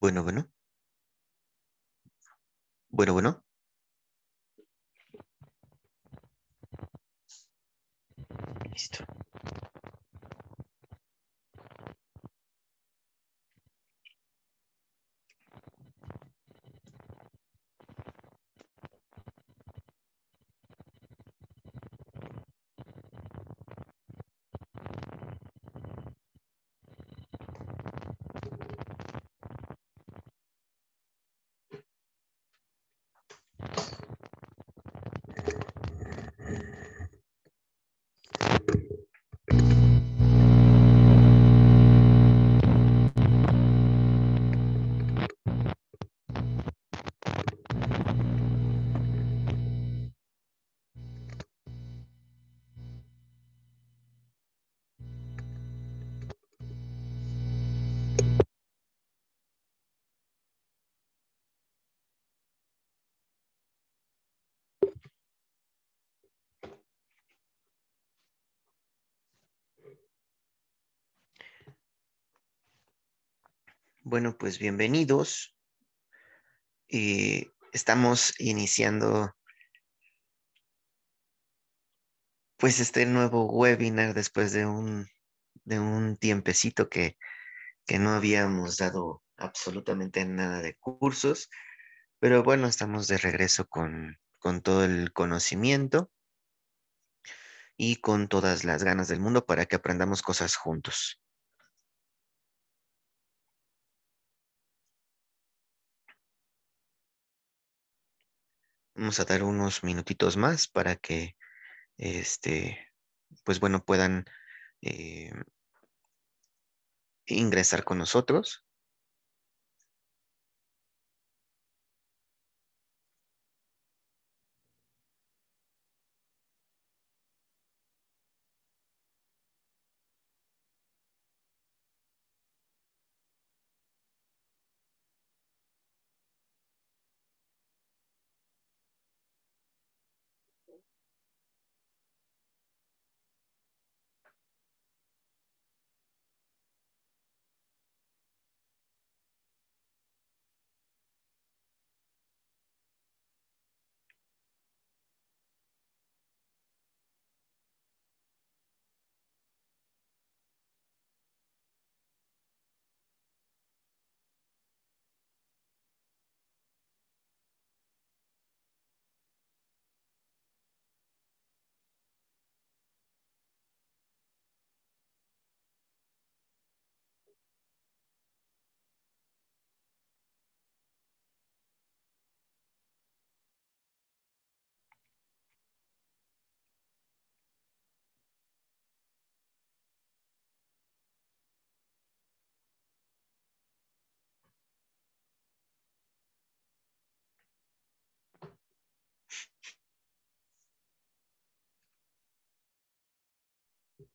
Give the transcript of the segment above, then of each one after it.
Bueno, bueno. Bueno, bueno. Listo. Bueno, pues bienvenidos. Eh, estamos iniciando pues este nuevo webinar después de un, de un tiempecito que, que no habíamos dado absolutamente nada de cursos, pero bueno, estamos de regreso con, con todo el conocimiento y con todas las ganas del mundo para que aprendamos cosas juntos. Vamos a dar unos minutitos más para que, este, pues bueno, puedan eh, ingresar con nosotros.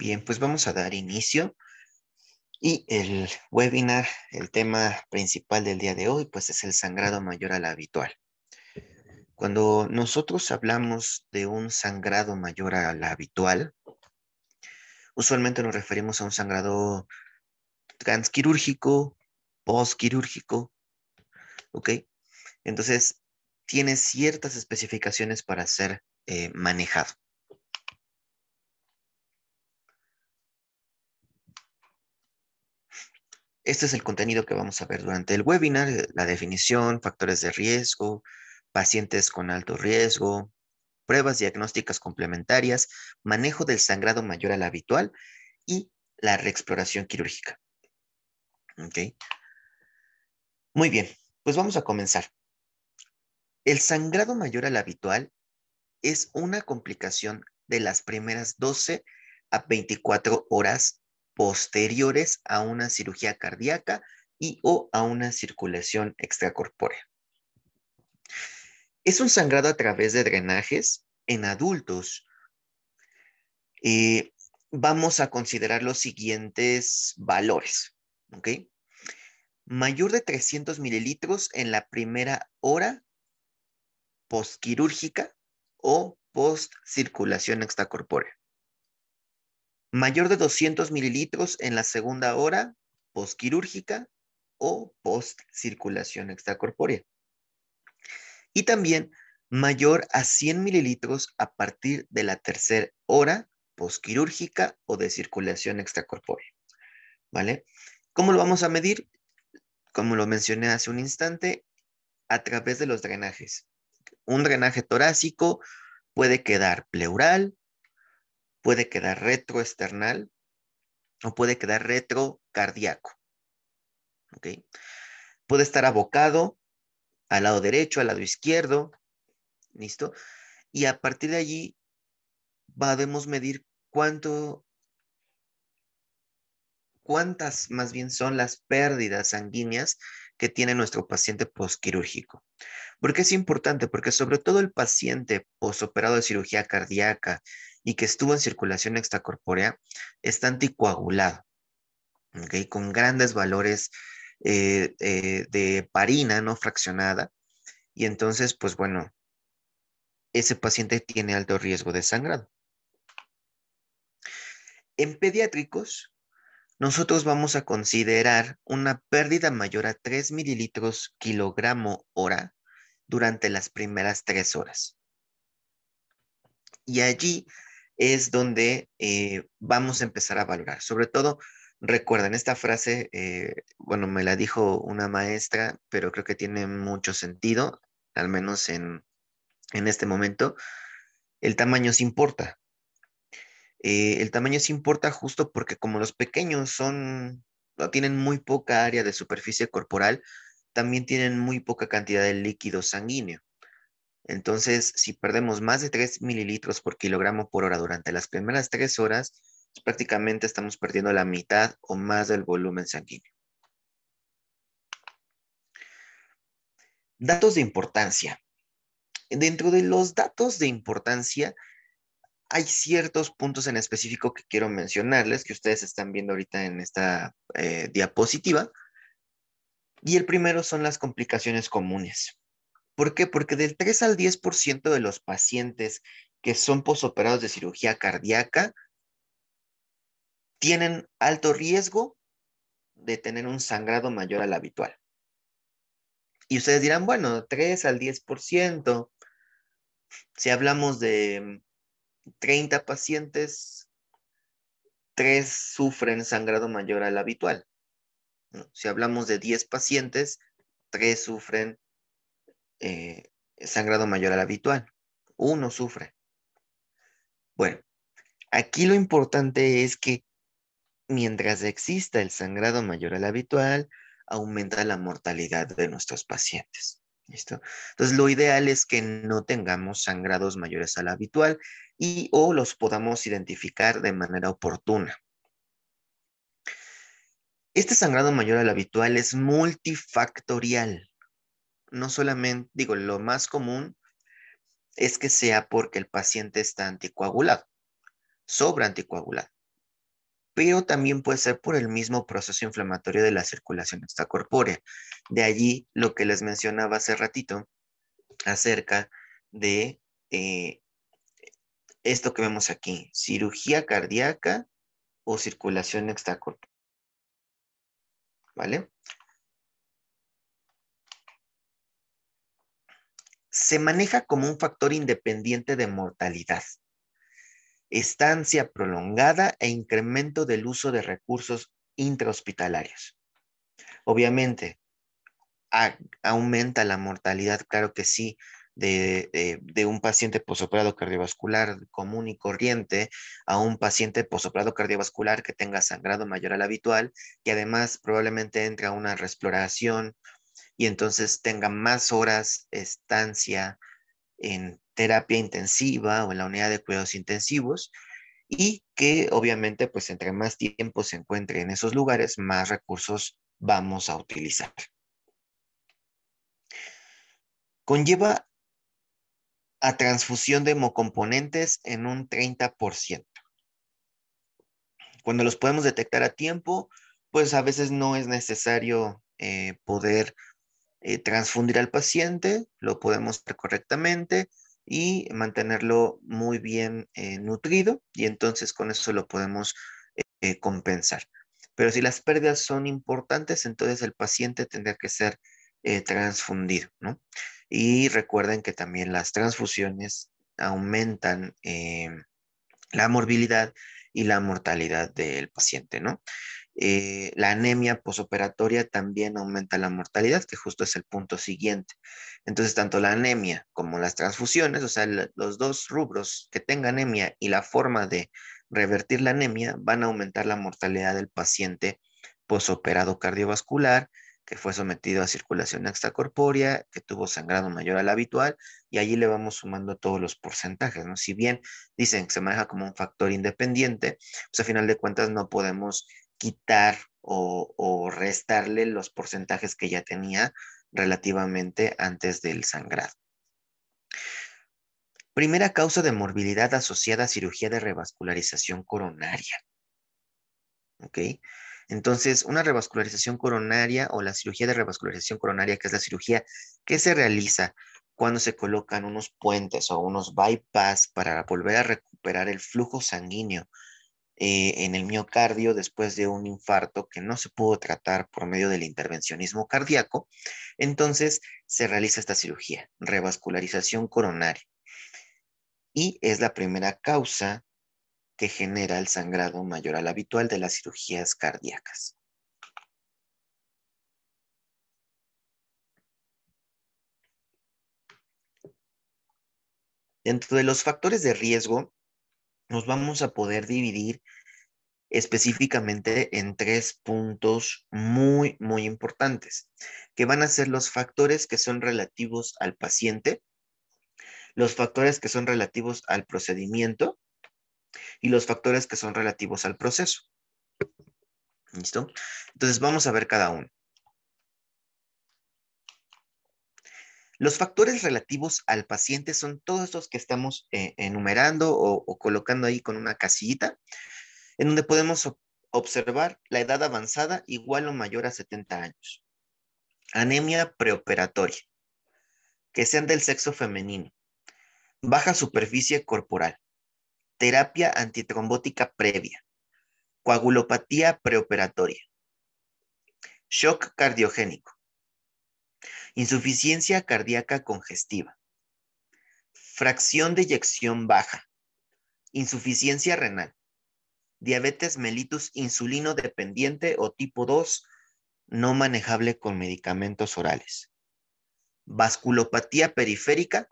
Bien, pues vamos a dar inicio. Y el webinar, el tema principal del día de hoy, pues es el sangrado mayor a la habitual. Cuando nosotros hablamos de un sangrado mayor a la habitual, usualmente nos referimos a un sangrado transquirúrgico, postquirúrgico, ¿ok? Entonces, tiene ciertas especificaciones para ser eh, manejado. Este es el contenido que vamos a ver durante el webinar, eh, la definición, factores de riesgo, pacientes con alto riesgo, pruebas diagnósticas complementarias, manejo del sangrado mayor al habitual y la reexploración quirúrgica. Muy bien, pues vamos a comenzar. El sangrado mayor al habitual es una complicación de las primeras 12 a 24 horas posteriores a una cirugía cardíaca y o a una circulación extracorpórea. Es un sangrado a través de drenajes en adultos. Eh, vamos a considerar los siguientes valores. ¿ok? Mayor de 300 mililitros en la primera hora postquirúrgica o postcirculación extracorpórea mayor de 200 mililitros en la segunda hora posquirúrgica o postcirculación extracorpórea. Y también mayor a 100 mililitros a partir de la tercera hora posquirúrgica o de circulación extracorpórea. ¿Vale? ¿Cómo lo vamos a medir? Como lo mencioné hace un instante, a través de los drenajes. Un drenaje torácico puede quedar pleural, puede quedar retroesternal o puede quedar retrocardíaco. ¿ok? Puede estar abocado al lado derecho, al lado izquierdo, ¿listo? Y a partir de allí podemos medir cuánto, cuántas más bien son las pérdidas sanguíneas que tiene nuestro paciente postquirúrgico. ¿Por qué es importante? Porque sobre todo el paciente postoperado de cirugía cardíaca y que estuvo en circulación extracorpórea está anticoagulado, con grandes valores eh, eh, de parina no fraccionada. Y entonces, pues bueno, ese paciente tiene alto riesgo de sangrado. En pediátricos, nosotros vamos a considerar una pérdida mayor a 3 mililitros kilogramo hora durante las primeras 3 horas. Y allí es donde eh, vamos a empezar a valorar. Sobre todo, recuerden esta frase, eh, bueno, me la dijo una maestra, pero creo que tiene mucho sentido, al menos en, este momento. El tamaño sí importa. Eh, el tamaño sí importa justo porque como los pequeños son, tienen muy poca área de superficie corporal, también tienen muy poca cantidad de líquido sanguíneo. Entonces, si perdemos más de 3 mililitros por kilogramo por hora durante las primeras 3 horas, pues, prácticamente estamos perdiendo la mitad o más del volumen sanguíneo. Datos de importancia. Dentro de los datos de importancia, hay ciertos puntos en específico que quiero mencionarles, que ustedes están viendo ahorita en esta eh, diapositiva. Y el primero son las complicaciones comunes. ¿Por qué? Porque del 3 al 10% de los pacientes que son posoperados de cirugía cardíaca tienen alto riesgo de tener un sangrado mayor al habitual. Y ustedes dirán, bueno, 3 al 10%, si hablamos de 30 pacientes, 3 sufren sangrado mayor al habitual. Si hablamos de 10 pacientes, 3 sufren eh, sangrado mayor al habitual. Uno sufre. Bueno, aquí lo importante es que mientras exista el sangrado mayor al habitual, aumenta la mortalidad de nuestros pacientes. Entonces, lo ideal es que no tengamos sangrados mayores al habitual y o los podamos identificar de manera oportuna. Este sangrado mayor al habitual es multifactorial no solamente, digo, lo más común es que sea porque el paciente está anticoagulado, sobra anticoagulado, pero también puede ser por el mismo proceso inflamatorio de la circulación extracorpórea. De allí lo que les mencionaba hace ratito acerca de eh, esto que vemos aquí, cirugía cardíaca o circulación extracorpórea. ¿Vale? se maneja como un factor independiente de mortalidad. Estancia prolongada e incremento del uso de recursos intrahospitalarios. Obviamente, aumenta la mortalidad, claro que sí, de, un paciente posoperado cardiovascular común y corriente a un paciente posoperado cardiovascular que tenga sangrado mayor al habitual, que además probablemente entre a una resploración y entonces tenga más horas estancia en terapia intensiva o en la unidad de cuidados intensivos y que obviamente pues entre más tiempo se encuentre en esos lugares, más recursos vamos a utilizar. Conlleva a transfusión de hemocomponentes en un 30%. Cuando los podemos detectar a tiempo, pues a veces no es necesario eh, poder eh, transfundir al paciente, lo podemos hacer correctamente y mantenerlo muy bien eh, nutrido y entonces con eso lo podemos eh, compensar. Pero si las pérdidas son importantes, entonces el paciente tendrá que ser transfundido, ¿no? Y recuerden que también las transfusiones aumentan la morbilidad y la mortalidad del paciente, ¿no? Eh, la anemia posoperatoria también aumenta la mortalidad, que justo es el punto siguiente. Entonces, tanto la anemia como las transfusiones, o sea, los dos rubros que tenga anemia y la forma de revertir la anemia van a aumentar la mortalidad del paciente posoperado cardiovascular, que fue sometido a circulación extracorpórea, que tuvo sangrado mayor al habitual, y allí le vamos sumando todos los porcentajes, ¿no? Si bien dicen que se maneja como un factor independiente, pues a final de cuentas no podemos quitar o, restarle los porcentajes que ya tenía relativamente antes del sangrado. Primera causa de morbilidad asociada a cirugía de revascularización coronaria. Entonces, una revascularización coronaria o la cirugía de revascularización coronaria, que es la cirugía que se realiza cuando se colocan unos puentes o unos bypass para volver a recuperar el flujo sanguíneo eh, en el miocardio después de un infarto que no se pudo tratar por medio del intervencionismo cardíaco, entonces se realiza esta cirugía, revascularización coronaria. Y es la primera causa que genera el sangrado mayor al habitual de las cirugías cardíacas. Dentro de los factores de riesgo nos vamos a poder dividir específicamente en tres puntos muy, muy importantes, que van a ser los factores que son relativos al paciente, los factores que son relativos al procedimiento y los factores que son relativos al proceso. ¿Listo? Entonces vamos a ver cada uno. Los factores relativos al paciente son todos estos que estamos eh, enumerando o, o, colocando ahí con una casillita, en donde podemos observar la edad avanzada igual o mayor a 70 años. Anemia preoperatoria, que sean del sexo femenino. Baja superficie corporal. Terapia antitrombótica previa. Coagulopatía preoperatoria. Shock cardiogénico Insuficiencia cardíaca congestiva. Fracción de eyección baja. Insuficiencia renal. Diabetes mellitus insulino dependiente o tipo 2 no manejable con medicamentos orales. Vasculopatía periférica.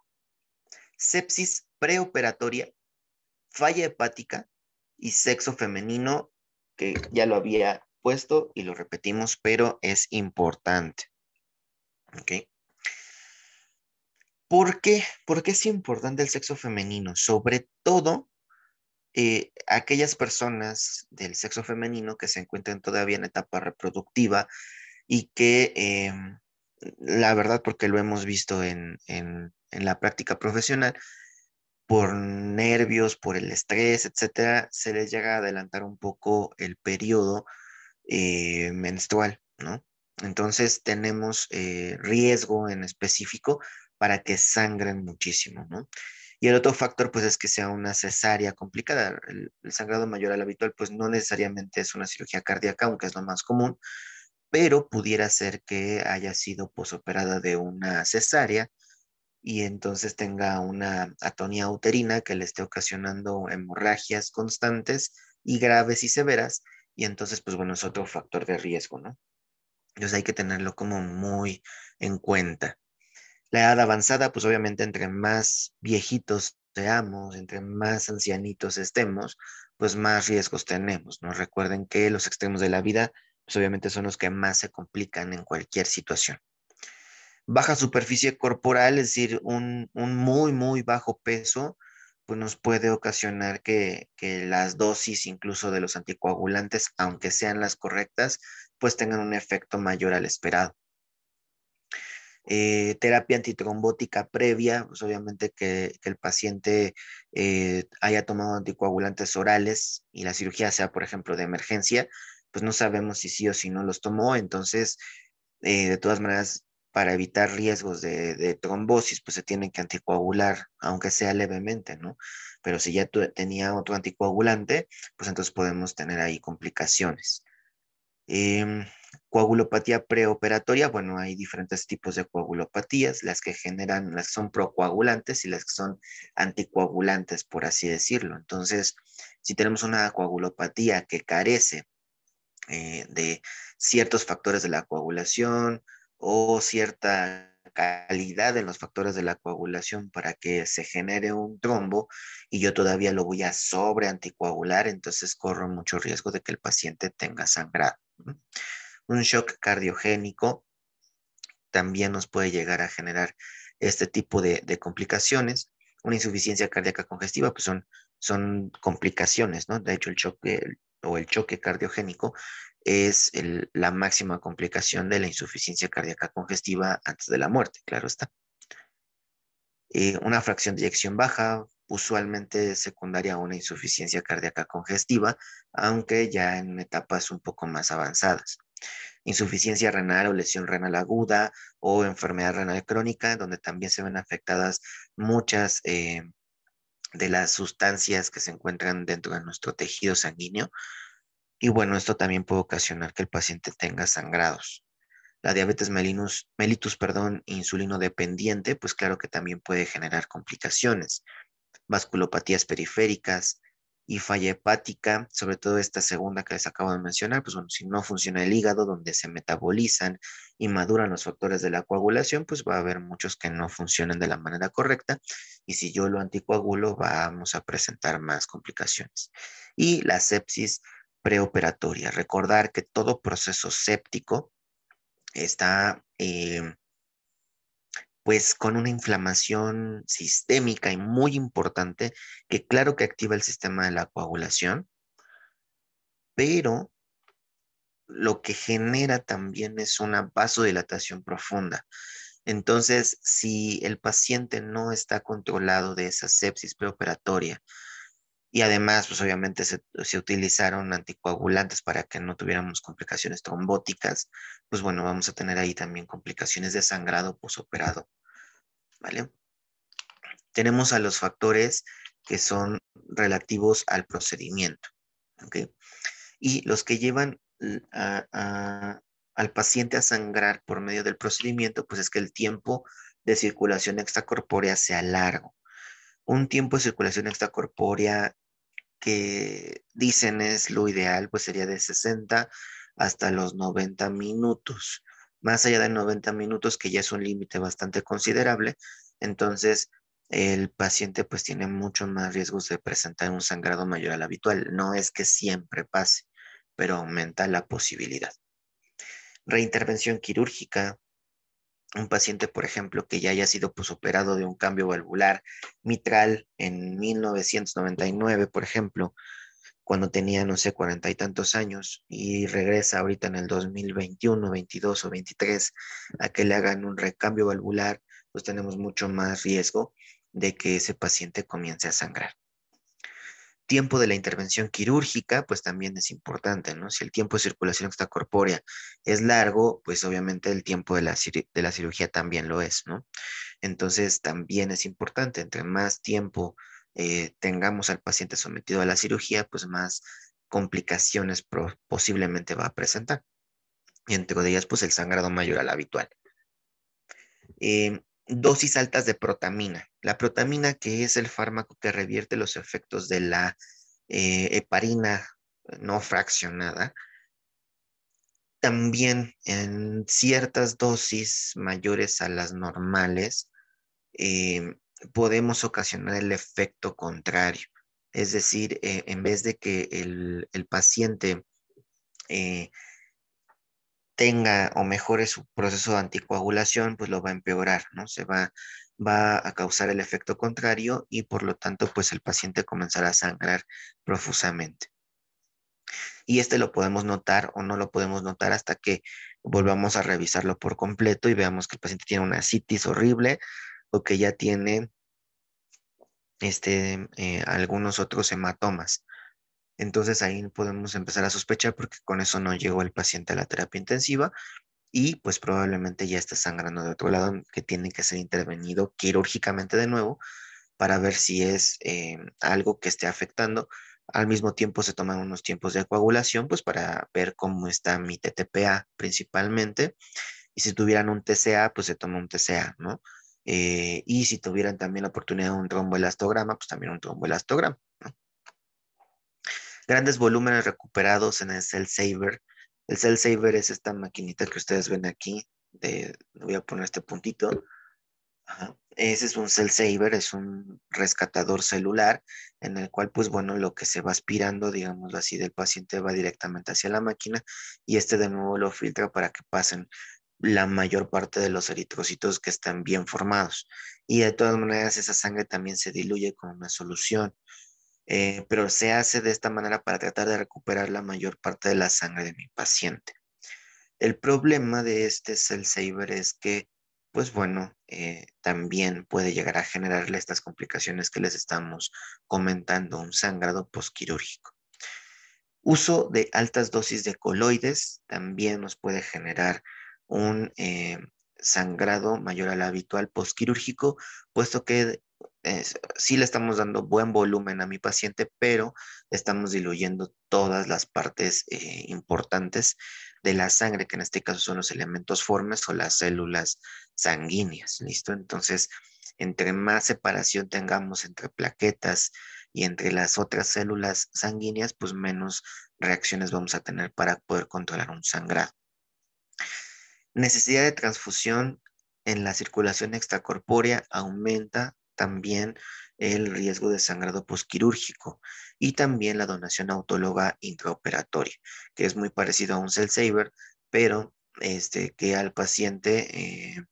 Sepsis preoperatoria. Falla hepática y sexo femenino, que ya lo había puesto y lo repetimos, pero es importante. ¿Por qué? ¿Por qué es importante el sexo femenino? Sobre todo eh, aquellas personas del sexo femenino que se encuentran todavía en etapa reproductiva y que, em, la verdad, porque lo hemos visto en, la práctica profesional, por nervios, por el estrés, etcétera, se les llega a adelantar un poco el periodo eh, menstrual, ¿no? Entonces tenemos eh, riesgo en específico para que sangren muchísimo, ¿no? Y el otro factor, pues, es que sea una cesárea complicada. El, el, sangrado mayor al habitual, pues, no necesariamente es una cirugía cardíaca, aunque es lo más común, pero pudiera ser que haya sido posoperada de una cesárea y entonces tenga una atonía uterina que le esté ocasionando hemorragias constantes y graves y severas. Y entonces, pues, bueno, es otro factor de riesgo, ¿no? Entonces hay que tenerlo como muy en cuenta. La edad avanzada, pues obviamente entre más viejitos seamos, entre más ancianitos estemos, pues más riesgos tenemos, ¿no? Recuerden que los extremos de la vida, pues obviamente son los que más se complican en cualquier situación. Baja superficie corporal, es decir, un, muy, muy bajo peso, pues nos puede ocasionar que, que, las dosis incluso de los anticoagulantes, aunque sean las correctas, pues tengan un efecto mayor al esperado. Eh, terapia antitrombótica previa, pues obviamente que, el paciente eh, haya tomado anticoagulantes orales y la cirugía sea, por ejemplo, de emergencia, pues no sabemos si sí o si no los tomó, entonces, eh, de todas maneras, para evitar riesgos de, de, trombosis, pues se tienen que anticoagular, aunque sea levemente, ¿no? Pero si ya tenía otro anticoagulante, pues entonces podemos tener ahí complicaciones. Em, coagulopatía preoperatoria, bueno, hay diferentes tipos de coagulopatías, las que generan, las que son procoagulantes y las que son anticoagulantes, por así decirlo. Entonces, si tenemos una coagulopatía que carece eh, de ciertos factores de la coagulación o cierta calidad de los factores de la coagulación para que se genere un trombo y yo todavía lo voy a sobre anticoagular, entonces corro mucho riesgo de que el paciente tenga sangrado. Un shock cardiogénico también nos puede llegar a generar este tipo de, complicaciones. Una insuficiencia cardíaca congestiva, pues son, son complicaciones, ¿no? De hecho, el choque, o el choque cardiogénico es la máxima complicación de la insuficiencia cardíaca congestiva antes de la muerte, claro está. Eh, una fracción de eyección baja, usualmente secundaria a una insuficiencia cardíaca congestiva, aunque ya en etapas un poco más avanzadas. Insuficiencia renal o lesión renal aguda o enfermedad renal crónica, donde también se ven afectadas muchas eh, de las sustancias que se encuentran dentro de nuestro tejido sanguíneo, y bueno, esto también puede ocasionar que el paciente tenga sangrados. La diabetes mellitus, mellitus perdón, e insulino dependiente, pues claro que también puede generar complicaciones, vasculopatías periféricas y falla hepática, sobre todo esta segunda que les acabo de mencionar, pues si no funciona el hígado, donde se metabolizan y maduran los factores de la coagulación, pues va a haber muchos que no funcionen de la manera correcta y si yo lo anticoagulo, vamos a presentar más complicaciones. Y la sepsis preoperatoria. Recordar que todo proceso séptico está eh, pues con una inflamación sistémica y muy importante que claro que activa el sistema de la coagulación, pero lo que genera también es una vasodilatación profunda. Entonces, si el paciente no está controlado de esa sepsis preoperatoria, y además, pues obviamente se, utilizaron anticoagulantes para que no tuviéramos complicaciones trombóticas, pues bueno, vamos a tener ahí también complicaciones de sangrado posoperado, ¿vale? Tenemos a los factores que son relativos al procedimiento, Y los que llevan al paciente a sangrar por medio del procedimiento, pues es que el tiempo de circulación extracorpórea sea largo un tiempo de circulación extracorpórea que dicen es lo ideal, pues sería de 60 hasta los 90 minutos. Más allá de 90 minutos, que ya es un límite bastante considerable, entonces el paciente pues tiene mucho más riesgos de presentar un sangrado mayor al habitual. No es que siempre pase, pero aumenta la posibilidad. Reintervención quirúrgica, un paciente, por ejemplo, que ya haya sido pues, operado de un cambio valvular mitral en 1999, por ejemplo, cuando tenía, no sé, cuarenta y tantos años, y regresa ahorita en el 2021, 22 o 23 a que le hagan un recambio valvular, pues tenemos mucho más riesgo de que ese paciente comience a sangrar tiempo de la intervención quirúrgica, pues también es importante, ¿no? Si el tiempo de circulación extracorpórea es largo, pues obviamente el tiempo de la, de la cirugía también lo es, ¿no? Entonces también es importante, entre más tiempo eh, tengamos al paciente sometido a la cirugía, pues más complicaciones posiblemente va a presentar. Y entre ellas, pues el sangrado mayor al habitual. Eh, dosis altas de protamina. La protamina que es el fármaco que revierte los efectos de la eh, heparina no fraccionada. También en ciertas dosis mayores a las normales eh, podemos ocasionar el efecto contrario. Es decir, eh, en vez de que el paciente tenga o mejore su proceso de anticoagulación, pues lo va a empeorar, ¿no? Se va, va a causar el efecto contrario y por lo tanto, pues el paciente comenzará a sangrar profusamente. Y este lo podemos notar o no lo podemos notar hasta que volvamos a revisarlo por completo y veamos que el paciente tiene una citis horrible o que ya tiene este, eh, algunos otros hematomas. Entonces ahí podemos empezar a sospechar porque con eso no llegó el paciente a la terapia intensiva y pues probablemente ya está sangrando de otro lado que tiene que ser intervenido quirúrgicamente de nuevo para ver si es eh, algo que esté afectando. Al mismo tiempo se toman unos tiempos de coagulación pues para ver cómo está mi TTPA principalmente y si tuvieran un TCA pues se toma un TCA, ¿no? Eh, y si tuvieran también la oportunidad de un tromboelastograma pues también un tromboelastograma, ¿no? grandes volúmenes recuperados en el Cell Saver. El Cell Saver es esta maquinita que ustedes ven aquí. De, voy a poner este puntito. Ese es un cell saver, es un rescatador celular en el cual, pues bueno, lo que se va aspirando, digámoslo así, del paciente va directamente hacia la máquina y este de nuevo lo filtra para que pasen la mayor parte de los eritrocitos que están bien formados. Y de todas maneras, esa sangre también se diluye con una solución. Eh, pero se hace de esta manera para tratar de recuperar la mayor parte de la sangre de mi paciente. El problema de este cell saver es que, pues bueno, eh, también puede llegar a generarle estas complicaciones que les estamos comentando, un sangrado posquirúrgico. Uso de altas dosis de coloides también nos puede generar un eh, sangrado mayor al habitual posquirúrgico, puesto que sí le estamos dando buen volumen a mi paciente, pero estamos diluyendo todas las partes eh, importantes de la sangre, que en este caso son los elementos formes o las células sanguíneas, ¿listo? Entonces, entre más separación tengamos entre plaquetas y entre las otras células sanguíneas, pues menos reacciones vamos a tener para poder controlar un sangrado. Necesidad de transfusión en la circulación extracorpórea aumenta también el riesgo de sangrado posquirúrgico y también la donación autóloga intraoperatoria, que es muy parecido a un cell saver, pero este, que al paciente eh,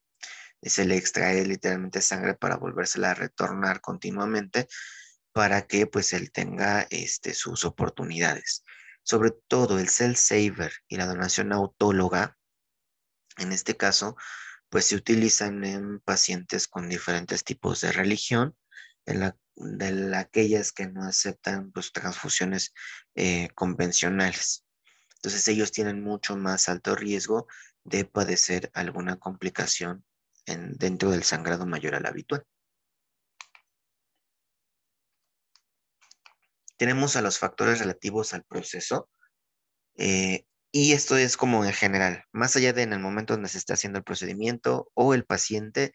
se le extrae literalmente sangre para volvérsela a retornar continuamente para que pues él tenga este, sus oportunidades. Sobre todo el cell saver y la donación autóloga, en este caso, pues se utilizan en pacientes con diferentes tipos de religión, en de aquellas que no aceptan pues, transfusiones eh, convencionales. Entonces ellos tienen mucho más alto riesgo de padecer alguna complicación en, dentro del sangrado mayor al habitual. Tenemos a los factores relativos al proceso. Eh, y esto es como en general, más allá de en el momento donde se está haciendo el procedimiento o el paciente,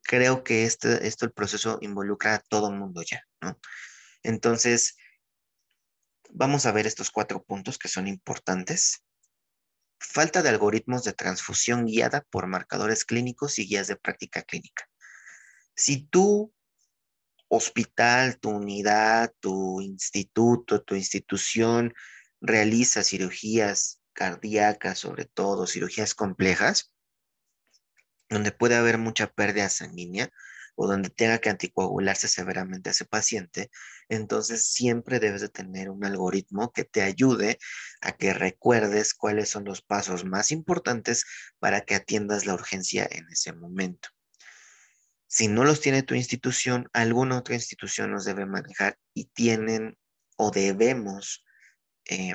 creo que este, esto, el proceso involucra a todo el mundo ya, ¿no? Entonces, vamos a ver estos cuatro puntos que son importantes. Falta de algoritmos de transfusión guiada por marcadores clínicos y guías de práctica clínica. Si tu hospital, tu unidad, tu instituto, tu institución realiza cirugías cardíacas, sobre todo cirugías complejas, donde puede haber mucha pérdida sanguínea o donde tenga que anticoagularse severamente a ese paciente, entonces siempre debes de tener un algoritmo que te ayude a que recuerdes cuáles son los pasos más importantes para que atiendas la urgencia en ese momento. Si no los tiene tu institución, alguna otra institución los debe manejar y tienen o debemos eh,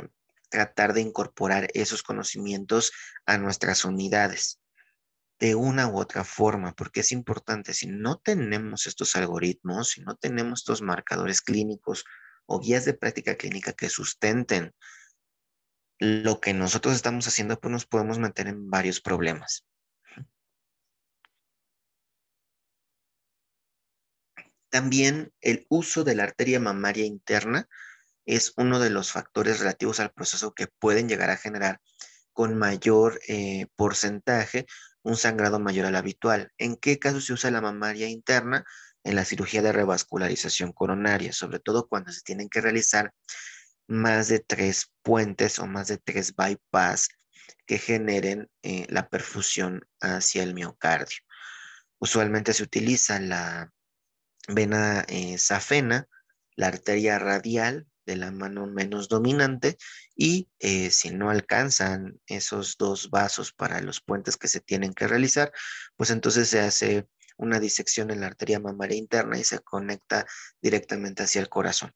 tratar de incorporar esos conocimientos a nuestras unidades de una u otra forma, porque es importante, si no tenemos estos algoritmos, si no tenemos estos marcadores clínicos o guías de práctica clínica que sustenten lo que nosotros estamos haciendo, pues nos podemos meter en varios problemas. También el uso de la arteria mamaria interna es uno de los factores relativos al proceso que pueden llegar a generar con mayor eh, porcentaje un sangrado mayor al habitual. ¿En qué caso se usa la mamaria interna? En la cirugía de revascularización coronaria, sobre todo cuando se tienen que realizar más de tres puentes o más de tres bypass que generen eh, la perfusión hacia el miocardio. Usualmente se utiliza la vena eh, la arteria radial de la mano menos dominante y eh, si no alcanzan esos dos vasos para los puentes que se tienen que realizar, pues entonces se hace una disección en la arteria mamaria interna y se conecta directamente hacia el corazón.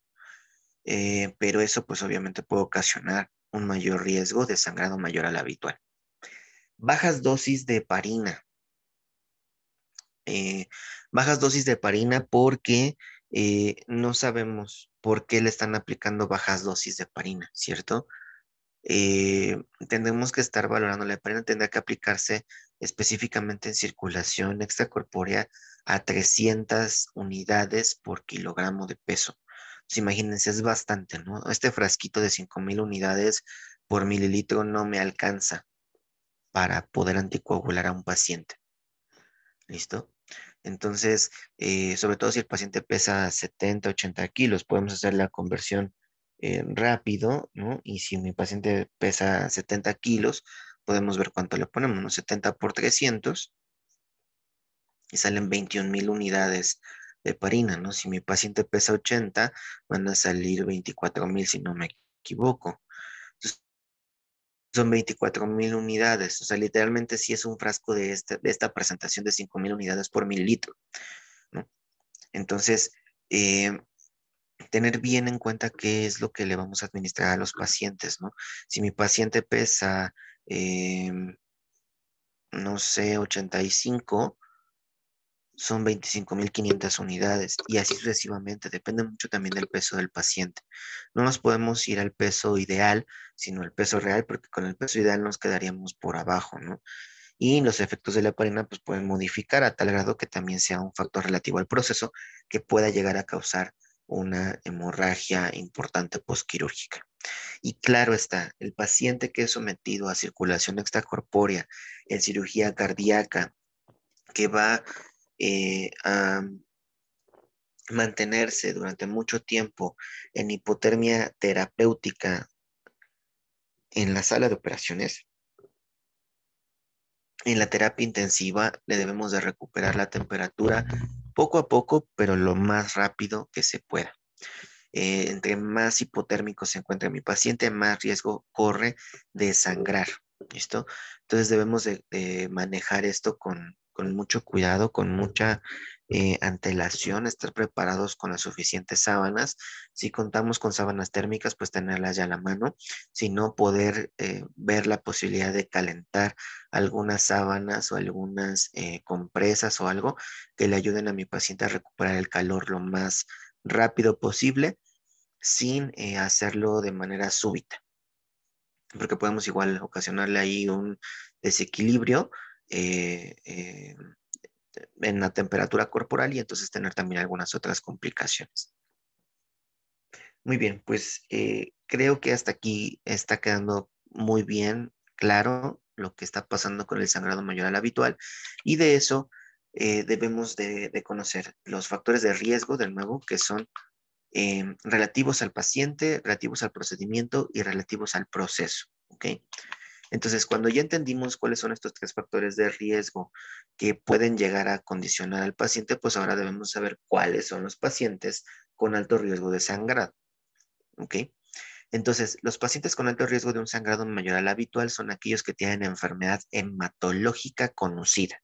Eh, pero eso pues obviamente puede ocasionar un mayor riesgo de sangrado mayor al habitual. Bajas dosis de parina. Eh, bajas dosis de parina porque no sabemos por qué le están aplicando bajas dosis de parina, ¿cierto? Eh, tendremos que estar valorando la parina. tendrá que aplicarse específicamente en circulación extracorpórea a 300 unidades por kilogramo de peso. Entonces, imagínense, es bastante, ¿no? Este frasquito de 5000 unidades por mililitro no me alcanza para poder anticoagular a un paciente. ¿Listo? Entonces, eh, sobre todo si el paciente pesa 70, 80 kilos, podemos hacer la conversión eh, rápido, ¿no? Y si mi paciente pesa 70 kilos, podemos ver cuánto le ponemos, ¿no? 70 por 300 y salen 21 mil unidades de parina, ¿no? Si mi paciente pesa 80, van a salir 24 mil si no me equivoco son 24 mil unidades. O sea, literalmente sí es un frasco de este, esta, presentación de 5 mil unidades por mililitro. ¿no? Entonces, eh, tener bien en cuenta qué es lo que le vamos a administrar a los pacientes. ¿no? Si mi paciente pesa, eh, no sé, 85, son 25.500 unidades y así sucesivamente. Depende mucho también del peso del paciente. No nos podemos ir al peso ideal, sino al peso real, porque con el peso ideal nos quedaríamos por abajo, ¿no? Y los efectos de la heparina pues, pueden modificar a tal grado que también sea un factor relativo al proceso que pueda llegar a causar una hemorragia importante postquirúrgica. Y claro está, el paciente que es sometido a circulación extracorpórea en cirugía cardíaca, que va eh, a mantenerse durante mucho tiempo en hipotermia terapéutica en la sala de operaciones, en la terapia intensiva le debemos de recuperar la temperatura poco a poco, pero lo más rápido que se pueda. Eh, entre más hipotérmico se encuentra mi paciente, más riesgo corre de sangrar. ¿Listo? Entonces debemos de manejar esto con, con mucho cuidado, con mucha eh, antelación, estar preparados con las suficientes sábanas. Si contamos con sábanas térmicas, pues tenerlas ya a la mano. Si no, poder eh, ver la posibilidad de calentar algunas sábanas o algunas eh, compresas o algo que le ayuden a mi paciente a recuperar el calor lo más rápido posible sin hacerlo de manera súbita. Porque podemos igual ocasionarle ahí un desequilibrio eh, eh, en la temperatura corporal y entonces tener también algunas otras complicaciones. Muy bien, pues eh, creo que hasta aquí está quedando muy bien claro lo que está pasando con el sangrado mayor al habitual y de eso debemos de, conocer los factores de riesgo de nuevo que son relativos al paciente, relativos al procedimiento y relativos al proceso. ¿okay? Entonces, cuando ya entendimos cuáles son estos tres factores de riesgo que pueden llegar a condicionar al paciente, pues ahora debemos saber cuáles son los pacientes con alto riesgo de sangrado. ¿Ok? Entonces, los pacientes con alto riesgo de un sangrado mayor al habitual son aquellos que tienen enfermedad hematológica conocida,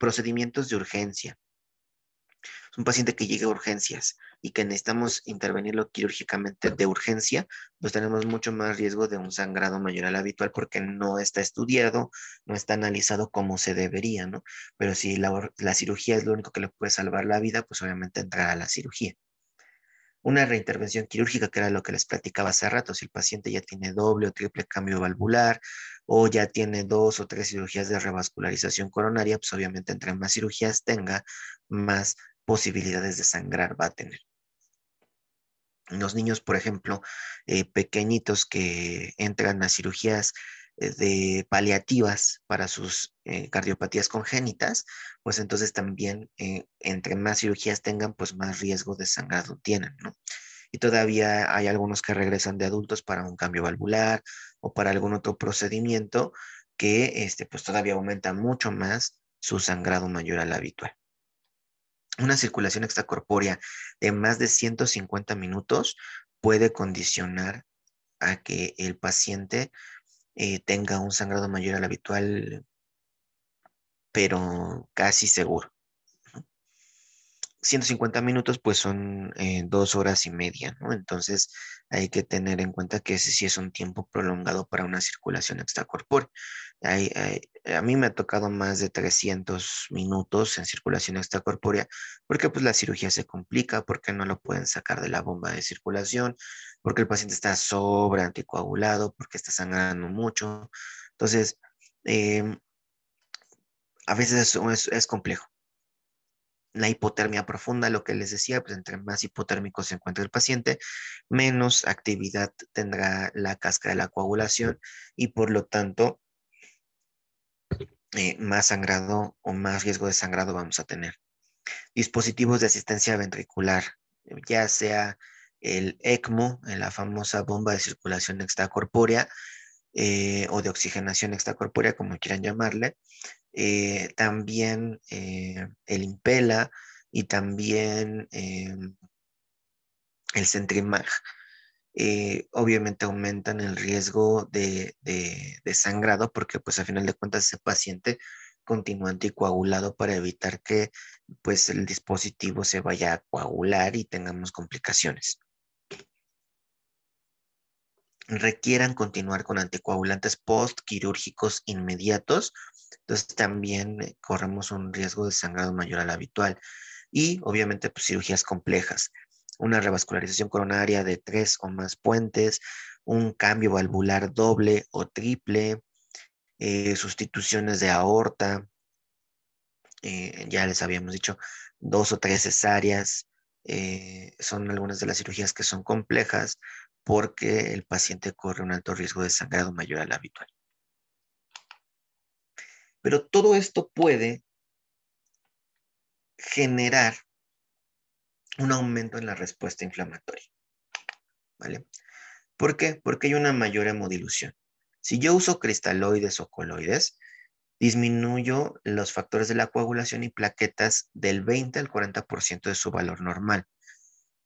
procedimientos de urgencia, es un paciente que llegue a urgencias y que necesitamos intervenirlo quirúrgicamente de urgencia, pues tenemos mucho más riesgo de un sangrado mayor al habitual porque no está estudiado, no está analizado como se debería, ¿no? Pero si la, la cirugía es lo único que le puede salvar la vida, pues obviamente entrar a la cirugía una reintervención quirúrgica, que era lo que les platicaba hace rato, si el paciente ya tiene doble o triple cambio valvular o ya tiene dos o tres cirugías de revascularización coronaria, pues obviamente entre más cirugías tenga, más posibilidades de sangrar va a tener. Los niños, por ejemplo, eh, pequeñitos que entran a cirugías eh, de paliativas para sus eh, cardiopatías congénitas, pues entonces también entre más cirugías tengan, pues más riesgo de sangrado tienen, ¿no? Y todavía hay algunos que regresan de adultos para un cambio valvular o para algún otro procedimiento que este, pues todavía aumenta mucho más su sangrado mayor al habitual una circulación extracorpórea de más de 150 minutos puede condicionar a que el paciente eh, tenga un sangrado mayor al habitual, pero casi seguro. 150 minutos pues son eh, dos horas y media, ¿no? Entonces hay que tener en cuenta que ese sí es un tiempo prolongado para una circulación extracorpórea. Eh, a mí me ha tocado más de 300 minutos en circulación extracorpórea porque pues la cirugía se complica, porque no lo pueden sacar de la bomba de circulación, porque el paciente está sobre anticoagulado, porque está sangrando mucho. Entonces, em, a veces es complejo la hipotermia profunda, lo que les decía, pues entre más hipotérmico se encuentra el paciente, menos actividad tendrá la casca de la coagulación y por lo tanto eh, más sangrado o más riesgo de sangrado vamos a tener. Dispositivos de asistencia ventricular, ya sea el ECMO, la famosa bomba de circulación extracorpórea, eh, o de oxigenación extracorpórea, como quieran llamarle, eh, también eh, el Impela y también em, el Centrimag. Eh, obviamente aumentan el riesgo de, sangrado porque pues a final de cuentas ese paciente continúa anticoagulado para evitar que pues el dispositivo se vaya a coagular y tengamos complicaciones requieran continuar con anticoagulantes postquirúrgicos inmediatos, entonces también eh, corremos un riesgo de sangrado mayor al habitual y obviamente pues, cirugías complejas, una revascularización coronaria de tres o más puentes, un cambio valvular doble o triple, eh, sustituciones de aorta, eh, ya les habíamos dicho, dos o tres cesáreas, son algunas de las cirugías que son complejas, porque el paciente corre un alto riesgo de sangrado mayor al habitual. Pero todo esto puede generar un aumento en la respuesta inflamatoria. ¿Vale? ¿Por qué? Porque hay una mayor hemodilución. Si yo uso cristaloides o coloides, disminuyo los factores de la coagulación y plaquetas del 20 al 40% de su valor normal.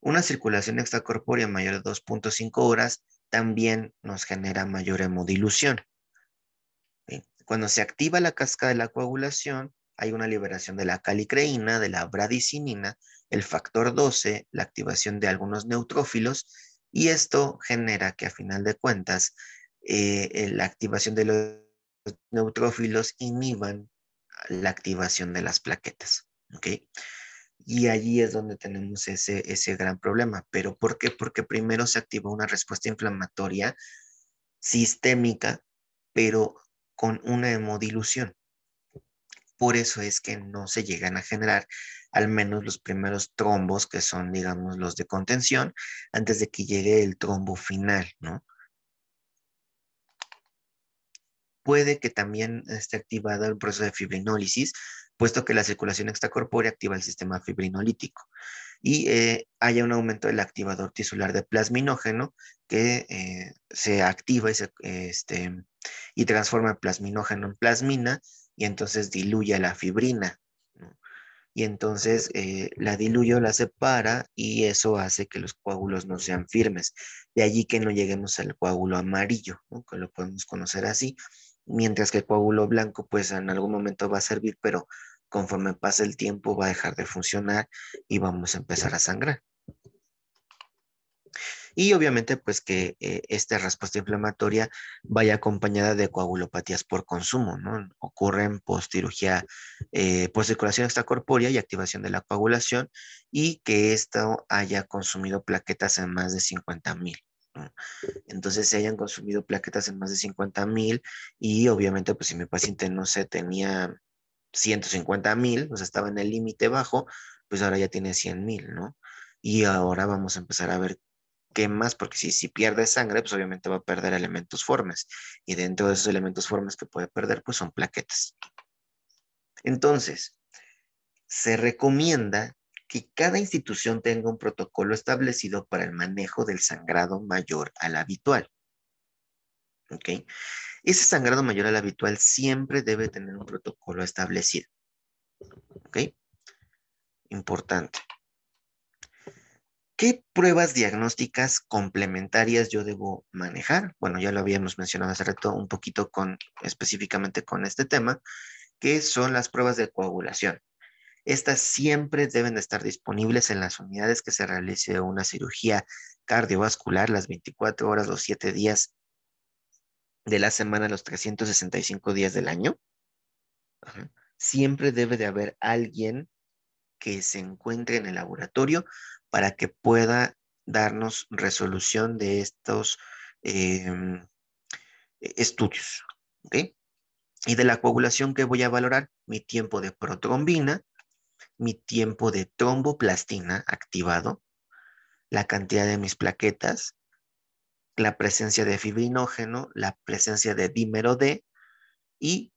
Una circulación extracorpórea mayor de 2.5 horas también nos genera mayor hemodilución. Cuando se activa la cascada de la coagulación, hay una liberación de la calicreína, de la bradicinina, el factor 12, la activación de algunos neutrófilos, y esto genera que a final de cuentas eh, eh, la activación de los neutrófilos inhiban la activación de las plaquetas. Y allí es donde tenemos ese, gran problema. ¿Pero por qué? Porque primero se activa una respuesta inflamatoria sistémica, pero con una hemodilución. Por eso es que no se llegan a generar al menos los primeros trombos, que son, digamos, los de contención, antes de que llegue el trombo final, ¿no? Puede que también esté activado el proceso de fibrinólisis, puesto que la circulación extracorpórea activa el sistema fibrinolítico y eh, haya un aumento del activador tisular de plasminógeno que eh, se activa y, este, transforma el plasminógeno en plasmina y entonces diluye la fibrina. Y entonces eh, la diluye la separa y eso hace que los coágulos no sean firmes. De allí que no lleguemos al coágulo amarillo, que lo podemos conocer así mientras que el coágulo blanco, pues en algún momento va a servir, pero conforme pasa el tiempo va a dejar de funcionar y vamos a empezar a sangrar. Y obviamente, pues que eh, esta respuesta inflamatoria vaya acompañada de coagulopatías por consumo, ¿no? Ocurren post cirugía, eh, post circulación extracorpórea y activación de la coagulación y que esto haya consumido plaquetas en más de 50 mil. Entonces se hayan consumido plaquetas en más de 50 mil y obviamente pues si mi paciente no se tenía 150 mil, pues estaba en el límite bajo, pues ahora ya tiene 100 mil, ¿no? Y ahora vamos a empezar a ver qué más, porque si, si pierde sangre, pues obviamente va a perder elementos formes. Y dentro de esos elementos formes que puede perder, pues son plaquetas. Entonces, se recomienda que cada institución tenga un protocolo establecido para el manejo del sangrado mayor al habitual. ¿Ok? Ese sangrado mayor al habitual siempre debe tener un protocolo establecido. ¿Ok? Importante. ¿Qué pruebas diagnósticas complementarias yo debo manejar? Bueno, ya lo habíamos mencionado hace rato un poquito con, específicamente con este tema, que son las pruebas de coagulación. Estas siempre deben estar disponibles en las unidades que se realice una cirugía cardiovascular las 24 horas, los 7 días de la semana a los 365 días del año, siempre debe de haber alguien que se encuentre en el laboratorio para que pueda darnos resolución de estos em, e, estudios. Y de la coagulación que voy a valorar, mi tiempo de protrombina, mi tiempo de tromboplastina activado, la cantidad de mis plaquetas, la presencia de fibrinógeno, la presencia de dímero D y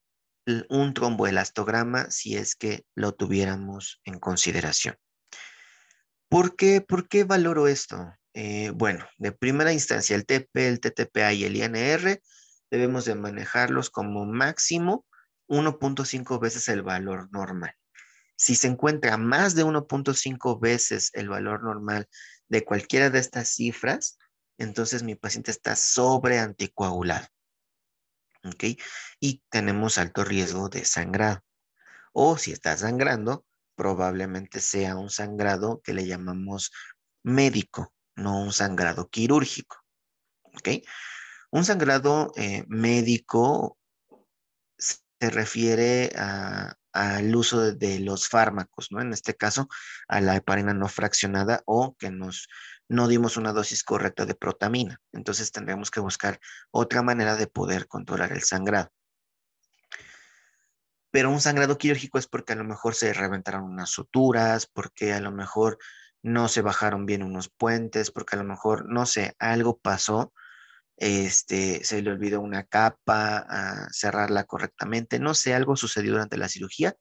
un tromboelastograma si es que lo tuviéramos en consideración. ¿Por qué, por qué valoro esto? Eh, bueno, de primera instancia, el TP, el TTPA y el INR debemos de manejarlos como máximo 1.5 veces el valor normal. Si se encuentra más de 1.5 veces el valor normal de cualquiera de estas cifras, entonces mi paciente está sobre anticoagulado. ¿Ok? Y tenemos alto riesgo de sangrado. O si está sangrando, probablemente sea un sangrado que le llamamos médico, no un sangrado quirúrgico. ¿Ok? Un sangrado eh, médico se refiere al uso de, los fármacos, ¿no? En este caso, a la heparina no fraccionada o que nos no dimos una dosis correcta de protamina. Entonces tendremos que buscar otra manera de poder controlar el sangrado. Pero un sangrado quirúrgico es porque a lo mejor se reventaron unas suturas, porque a lo mejor no se bajaron bien unos puentes, porque a lo mejor, no sé, algo pasó, este, se le olvidó una capa, a cerrarla correctamente, no sé, algo sucedió durante la cirugía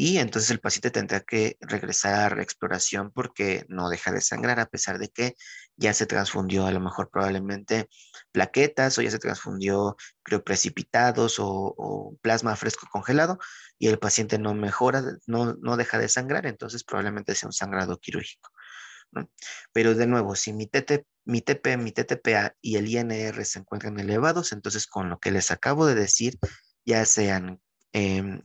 y entonces el paciente tendrá que regresar a la exploración porque no deja de sangrar a pesar de que ya se transfundió a lo mejor probablemente plaquetas o ya se transfundió crioprecipitados o, o plasma fresco congelado y el paciente no mejora, no, no deja de sangrar, entonces probablemente sea un sangrado quirúrgico. Pero de nuevo, si mi, TT, mi TP, mi TTPA y el INR se encuentran elevados, entonces con lo que les acabo de decir, ya sean em,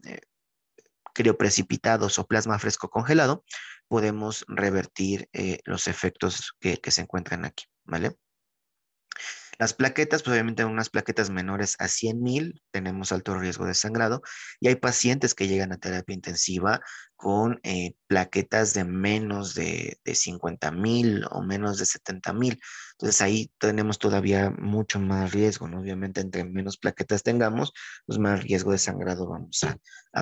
precipitados o plasma fresco congelado, podemos revertir eh, los efectos que, que se encuentran aquí, ¿vale? Las plaquetas, pues obviamente unas plaquetas menores a 100.000 tenemos alto riesgo de sangrado y hay pacientes que llegan a terapia intensiva con eh, plaquetas de menos de, de 50.000 o menos de 70.000. Entonces ahí tenemos todavía mucho más riesgo, ¿no? Obviamente entre menos plaquetas tengamos, pues más riesgo de sangrado vamos a,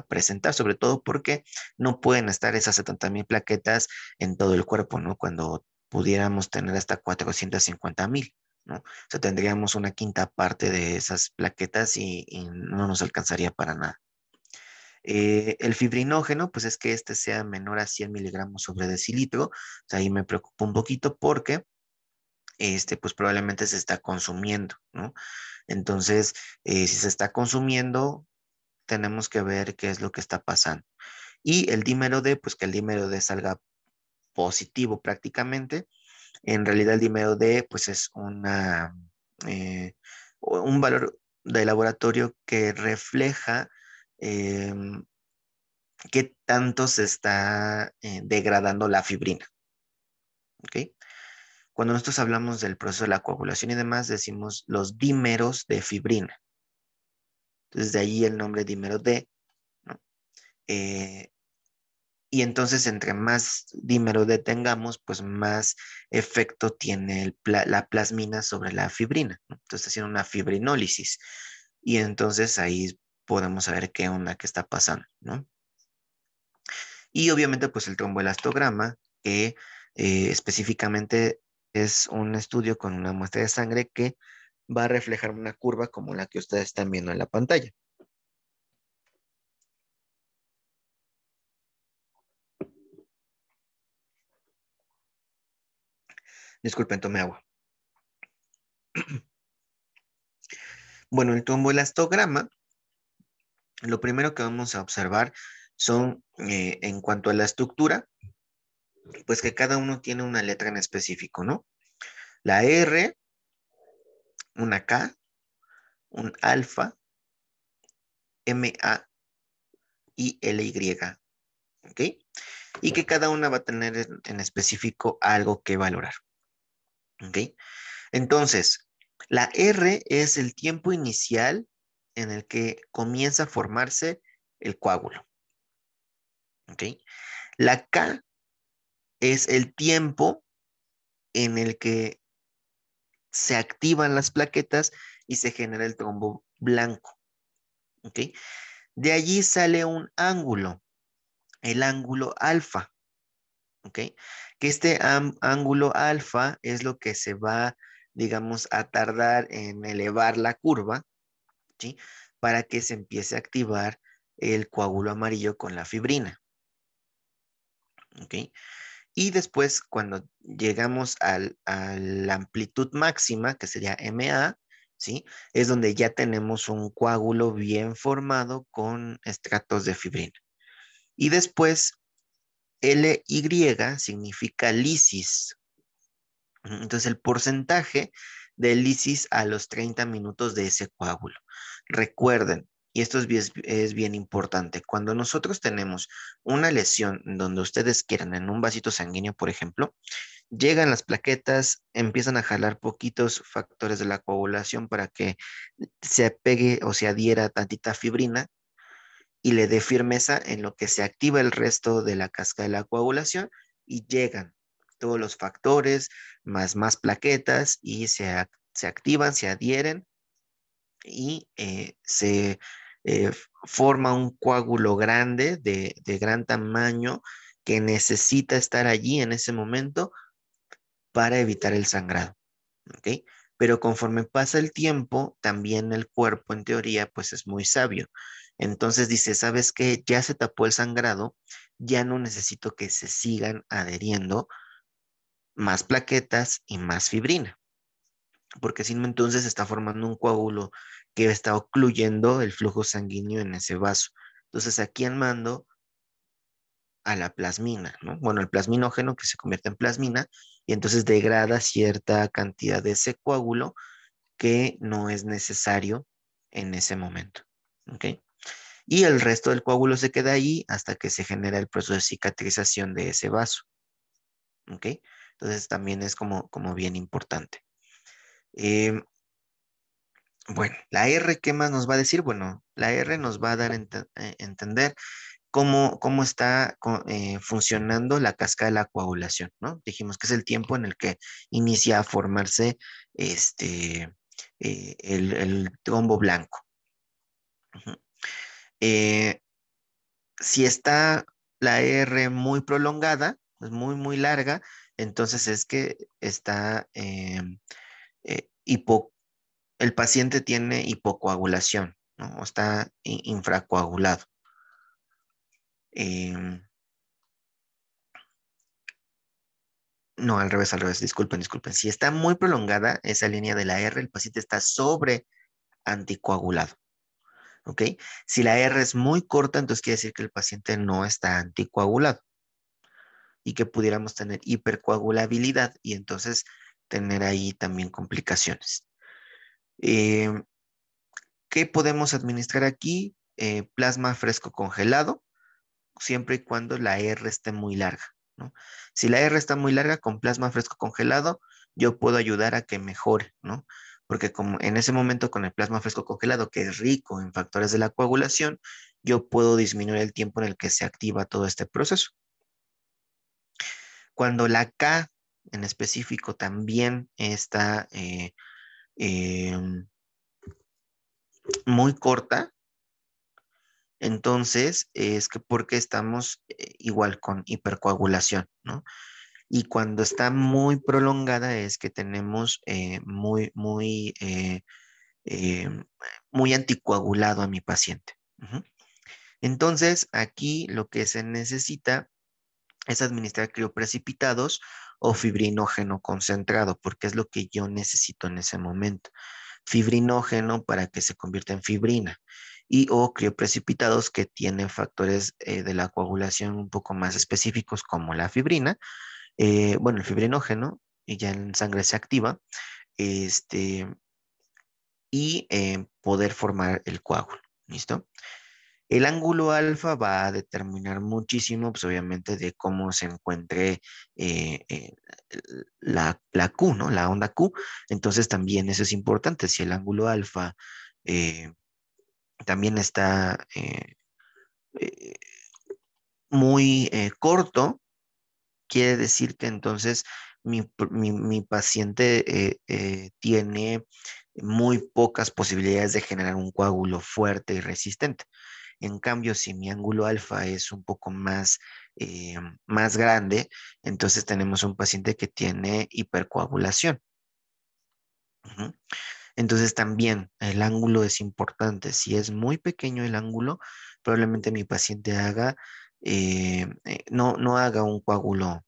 presentar, sobre todo porque no pueden estar esas mil plaquetas en todo el cuerpo, ¿no? Cuando pudiéramos tener hasta 450 mil. O sea, tendríamos una quinta parte de esas plaquetas y, no nos alcanzaría para nada. Eh, el fibrinógeno, pues es que este sea menor a 100 miligramos sobre decilitro. O sea, ahí me preocupa un poquito porque este, pues probablemente se está consumiendo, ¿no? Entonces, eh, si se está consumiendo, tenemos que ver qué es lo que está pasando. Y el dímero D, pues que el dímero D salga positivo prácticamente, en realidad el dímero D pues es una, eh, un valor de laboratorio que refleja em, qué tanto se está eh, degradando la fibrina. ¿Okay? Cuando nosotros hablamos del proceso de la coagulación y demás, decimos los dímeros de fibrina. Entonces, de ahí el nombre dímero D. Y entonces, entre más dímero detengamos, pues más efecto tiene la plasmina sobre la fibrina. Entonces, haciendo una fibrinólisis. Y entonces ahí podemos saber qué onda que está pasando, ¿no? Y obviamente, pues el tromboelastograma, que eh, específicamente es un estudio con una muestra de sangre que va a reflejar una curva como la que ustedes están viendo en la pantalla. Disculpen, tomé agua. Bueno, el elastograma, lo primero que vamos a observar son, eh, en cuanto a la estructura, pues que cada uno tiene una letra en específico, ¿no? La R, una K, un alfa, MA y LY, ¿ok? Y que cada una va a tener en específico algo que valorar. Entonces, la R es el tiempo inicial en el que comienza a formarse el coágulo. ¿Ok? La K es el tiempo en el que se activan las plaquetas y se genera el trombo blanco. ¿Ok? De allí sale un ángulo, el ángulo alfa. ¿ok? Que este ángulo alfa es lo que se va, digamos, a tardar en elevar la curva, ¿sí? Para que se empiece a activar el coágulo amarillo con la fibrina, ¿ok? Y después, cuando llegamos a la amplitud máxima, que sería MA, ¿sí? Es donde ya tenemos un coágulo bien formado con estratos de fibrina. Y después, LY significa lisis. Entonces el porcentaje de lisis a los 30 minutos de ese coágulo. Recuerden, y esto es bien, es bien, importante, cuando nosotros tenemos una lesión donde ustedes quieran, en un vasito sanguíneo, por ejemplo, llegan las plaquetas, empiezan a jalar poquitos factores de la coagulación para que se pegue o se adhiera tantita fibrina y le dé firmeza en lo que se activa el resto de la casca de la coagulación y llegan todos los factores, más más plaquetas y se, activan, se adhieren y eh, se eh, forma un coágulo grande de, de gran tamaño que necesita estar allí en ese momento para evitar el sangrado. Pero conforme pasa el tiempo, también el cuerpo en teoría pues es muy sabio entonces dice, ¿sabes qué? Ya se tapó el sangrado, ya no necesito que se sigan adheriendo más plaquetas y más fibrina, porque si no, entonces está formando un coágulo que está ocluyendo el flujo sanguíneo en ese vaso. Entonces aquí quién mando a la plasmina, ¿no? Bueno, el plasminógeno que se convierte en plasmina y entonces degrada cierta cantidad de ese coágulo que no es necesario en ese momento. ¿Ok? y el resto del coágulo se queda ahí hasta que se genera el proceso de cicatrización de ese vaso. ¿Ok? Entonces también es como, como bien importante. Eh, bueno, la R, ¿qué más nos va a decir? Bueno, la R nos va a dar a eh, entender cómo, cómo está eh, funcionando la cascada de la coagulación, ¿no? Dijimos que es el tiempo en el que inicia a formarse este, el, trombo blanco. Eh, si está la R muy prolongada, es muy, muy larga, entonces es que está em, eh, el paciente tiene hipocoagulación, ¿no? o está infracoagulado. Em, no, al revés, al revés, disculpen, disculpen. Si está muy prolongada esa línea de la R, el paciente está sobre anticoagulado. ¿ok? Si la R es muy corta, entonces quiere decir que el paciente no está anticoagulado y que pudiéramos tener hipercoagulabilidad y entonces tener ahí también complicaciones. Em, ¿Qué podemos administrar aquí? Eh, plasma fresco congelado, siempre y cuando la R esté muy larga. ¿no? Si la R está muy larga con plasma fresco congelado, yo puedo ayudar a que mejore, ¿no? porque como en ese momento con el plasma fresco congelado, que es rico en factores de la coagulación, yo puedo disminuir el tiempo en el que se activa todo este proceso. Cuando la K en específico también está eh, em, muy corta, entonces es que porque estamos eh, igual con hipercoagulación, ¿no? y cuando está muy prolongada es que tenemos eh, muy, muy, eh, eh, muy anticoagulado a mi paciente. Entonces, aquí lo que se necesita es administrar crioprecipitados o fibrinógeno concentrado, porque es lo que yo necesito en ese momento. Fibrinógeno para que se convierta en fibrina y o crioprecipitados que tienen factores de la coagulación un poco más específicos como la fibrina eh, bueno, el fibrinógeno ya en sangre se activa este, y eh, poder formar el coágulo. ¿Listo? El ángulo alfa va a determinar muchísimo, pues obviamente, de cómo se encuentre eh, la, la, Q, ¿no? La onda Q. Entonces también eso es importante. Si el ángulo alfa también está muy corto, Quiere decir que entonces mi, paciente eh, eh, tiene muy pocas posibilidades de generar un coágulo fuerte y resistente. En cambio, si mi ángulo alfa es un poco más, eh, más grande, entonces tenemos un paciente que tiene hipercoagulación. Entonces también el ángulo es importante. Si es muy pequeño el ángulo, probablemente mi paciente haga eh, eh, no, no haga un coágulo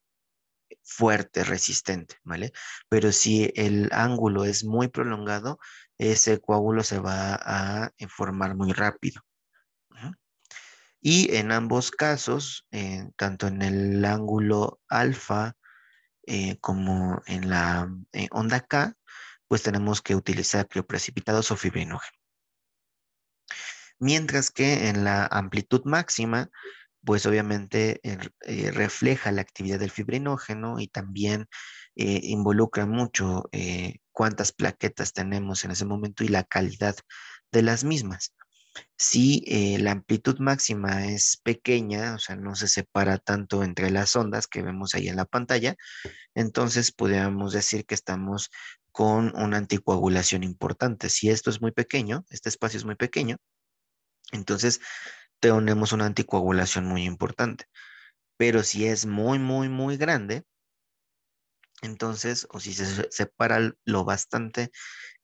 fuerte, resistente, ¿vale? Pero si el ángulo es muy prolongado, ese coágulo se va a formar muy rápido. Y en ambos casos, tanto en el ángulo alfa eh, como en la onda K, pues tenemos que utilizar crioprecipitados o fibrinógeno. Mientras que en la amplitud máxima, pues obviamente eh, refleja la actividad del fibrinógeno y también eh, involucra mucho eh, cuántas plaquetas tenemos en ese momento y la calidad de las mismas. Si la amplitud máxima es pequeña, o sea, no se separa tanto entre las ondas que vemos ahí en la pantalla, entonces podríamos decir que estamos con una anticoagulación importante. Si esto es muy pequeño, este espacio es muy pequeño, entonces tenemos una anticoagulación muy importante. Pero si es muy, muy, muy grande, entonces, o si se separa lo bastante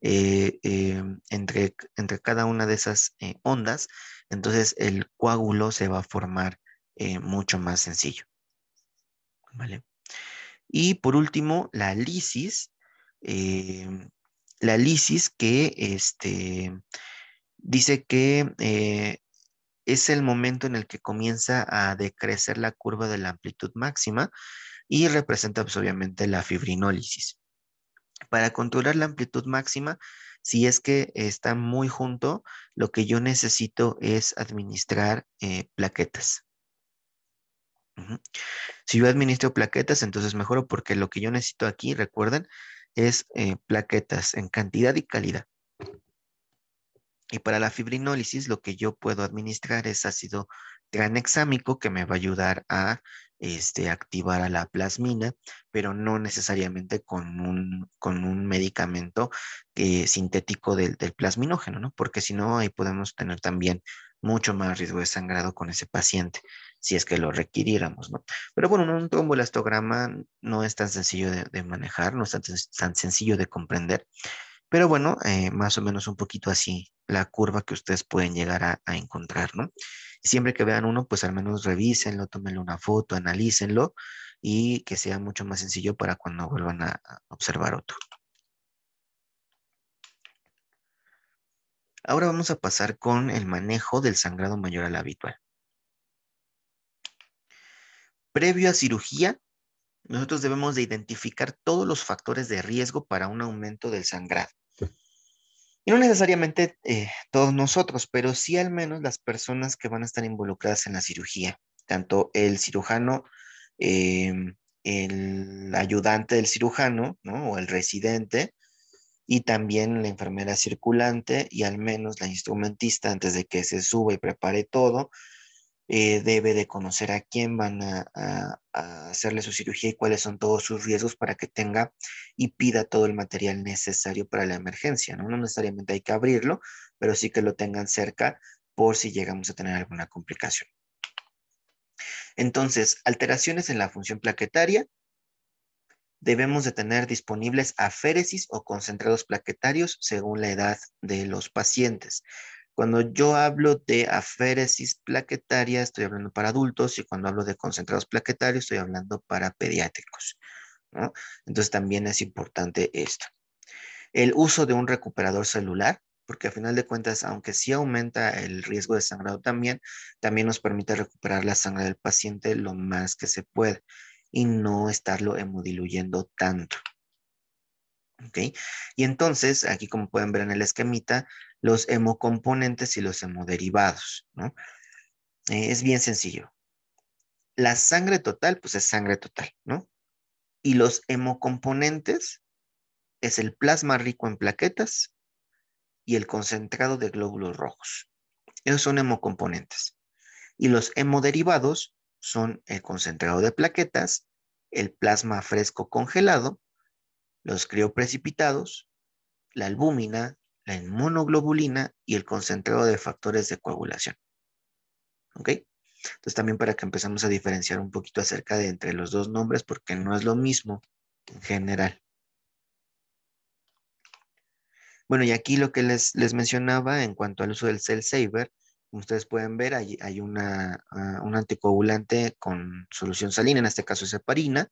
eh, eh, entre, entre, cada una de esas eh, ondas, entonces el coágulo se va a formar mucho más sencillo. ¿Vale? Y por último, la lisis. la lisis que este, dice que es el momento en el que comienza a decrecer la curva de la amplitud máxima y representa pues, obviamente la fibrinólisis. Para controlar la amplitud máxima, si es que está muy junto, lo que yo necesito es administrar eh, plaquetas. Si yo administro plaquetas, entonces mejoro porque lo que yo necesito aquí, recuerden, es eh, plaquetas en cantidad y calidad. Y para la fibrinólisis lo que yo puedo administrar es ácido tranexámico que me va a ayudar a este, activar a la plasmina, pero no necesariamente con un, con un medicamento eh, sintético del, plasminógeno, ¿no? Porque si no, ahí podemos tener también mucho más riesgo de sangrado con ese paciente, si es que lo requiriéramos, ¿no? Pero bueno, un trombolastograma no es tan sencillo de, manejar, no es tan sencillo de comprender. Pero bueno, eh, más o menos un poquito así la curva que ustedes pueden llegar a, encontrar, ¿no? Siempre que vean uno, pues al menos revísenlo, tómenle una foto, analícenlo y que sea mucho más sencillo para cuando vuelvan a observar otro. Ahora vamos a pasar con el manejo del sangrado mayor al habitual. Previo a cirugía, nosotros debemos de identificar todos los factores de riesgo para un aumento del sangrado. Y no necesariamente eh, todos nosotros, pero sí al menos las personas que van a estar involucradas en la cirugía, tanto el cirujano, em, el ayudante del cirujano, ¿no? O el residente, y también la enfermera circulante y al menos la instrumentista antes de que se suba y prepare todo, eh, debe de conocer a quién van a, hacerle su cirugía y cuáles son todos sus riesgos para que tenga y pida todo el material necesario para la emergencia. No, no necesariamente hay que abrirlo, pero sí que lo tengan cerca por si llegamos a tener alguna complicación. Entonces, alteraciones en la función plaquetaria. Debemos de tener disponibles aféresis o concentrados plaquetarios según la edad de los pacientes. Cuando yo hablo de aféresis plaquetaria, estoy hablando para adultos y cuando hablo de concentrados plaquetarios, estoy hablando para pediátricos. Entonces también es importante esto. El uso de un recuperador celular, porque a final de cuentas, aunque sí aumenta el riesgo de sangrado también, también nos permite recuperar la sangre del paciente lo más que se puede y no estarlo hemodiluyendo tanto. Y entonces, aquí como pueden ver en el esquemita, los hemocomponentes y los hemoderivados, ¿no? Eh, es bien sencillo. La sangre total, pues es sangre total, ¿no? Y los hemocomponentes es el plasma rico en plaquetas y el concentrado de glóbulos rojos. Esos son hemocomponentes. Y los hemoderivados son el concentrado de plaquetas, el plasma fresco congelado, los crioprecipitados, la albúmina, la inmunoglobulina y el concentrado de factores de coagulación. ¿Ok? Entonces también para que empezamos a diferenciar un poquito acerca de entre los dos nombres porque no es lo mismo en general. Bueno, y aquí lo que les, mencionaba en cuanto al uso del Cell Saver, como ustedes pueden ver, hay, ah, un anticoagulante con solución salina, en este caso es heparina,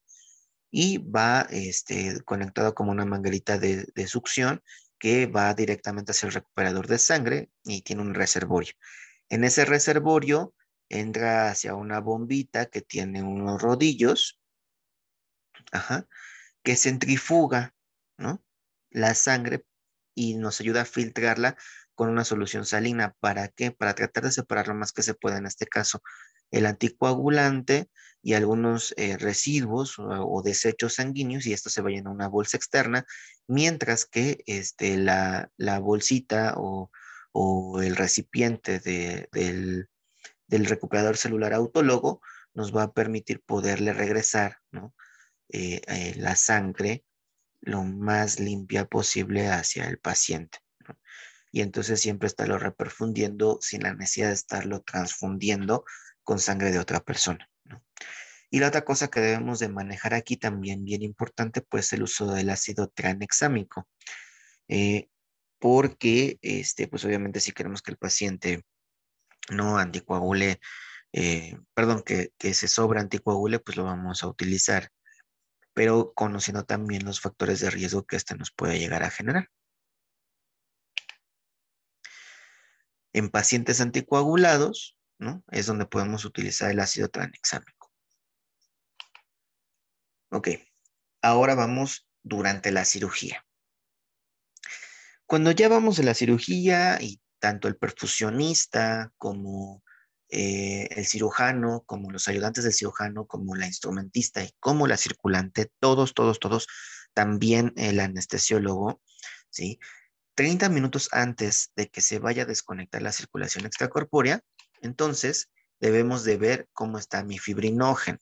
y va este, conectado como una manguerita de, de, succión que va directamente hacia el recuperador de sangre y tiene un reservorio. En ese reservorio entra hacia una bombita que tiene unos rodillos, que centrifuga la sangre y nos ayuda a filtrarla con una solución salina. ¿Para qué? Para tratar de separar lo más que se pueda en este caso el anticoagulante y algunos eh, residuos o, desechos sanguíneos y esto se va a una bolsa externa, mientras que este, la, la bolsita o, el recipiente del, recuperador celular autólogo nos va a permitir poderle regresar eh, eh, la sangre lo más limpia posible hacia el paciente. Y entonces siempre está lo reperfundiendo sin la necesidad de estarlo transfundiendo con sangre de otra persona. Y la otra cosa que debemos de manejar aquí también, bien importante, pues el uso del ácido tranexámico. Eh, porque, este, pues obviamente si queremos que el paciente no anticoagule, eh, perdón, que, que se sobra anticoagule, pues lo vamos a utilizar, pero conociendo también los factores de riesgo que este nos puede llegar a generar. En pacientes anticoagulados, ¿no? Es donde podemos utilizar el ácido tranexámico. Ok, ahora vamos durante la cirugía. Cuando ya vamos de la cirugía y tanto el perfusionista como eh, el cirujano, como los ayudantes del cirujano, como la instrumentista y como la circulante, todos, todos, todos, también el anestesiólogo, ¿sí? 30 minutos antes de que se vaya a desconectar la circulación extracorpórea, entonces, debemos de ver cómo está mi fibrinógeno.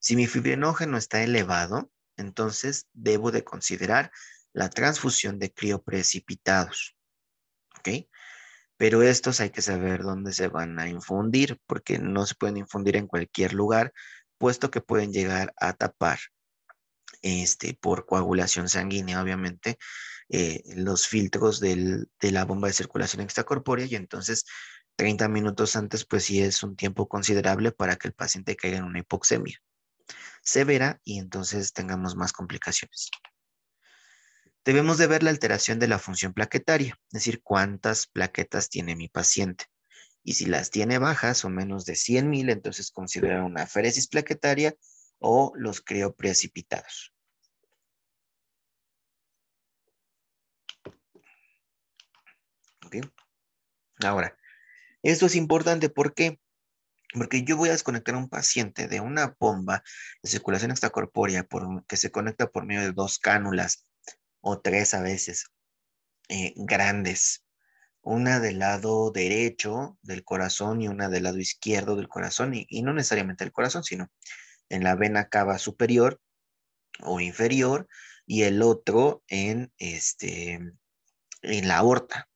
Si mi fibrinógeno está elevado, entonces debo de considerar la transfusión de crioprecipitados. ¿Ok? Pero estos hay que saber dónde se van a infundir, porque no se pueden infundir en cualquier lugar, puesto que pueden llegar a tapar este, por coagulación sanguínea, obviamente, eh, los filtros de la bomba de circulación extracorpórea y entonces 30 minutos antes, pues sí es un tiempo considerable para que el paciente caiga en una hipoxemia severa y entonces tengamos más complicaciones. Debemos de ver la alteración de la función plaquetaria, es decir, cuántas plaquetas tiene mi paciente. Y si las tiene bajas o menos de 100.000, entonces considerar una aféresis plaquetaria o los crioprecipitados. Okay. Ahora, esto es importante porque porque yo voy a desconectar a un paciente de una bomba de circulación extracorpórea que se conecta por medio de dos cánulas o tres a veces eh, grandes, una del lado derecho del corazón y una del lado izquierdo del corazón, y, no necesariamente el corazón, sino en la vena cava superior o inferior y el otro en, este, en la aorta.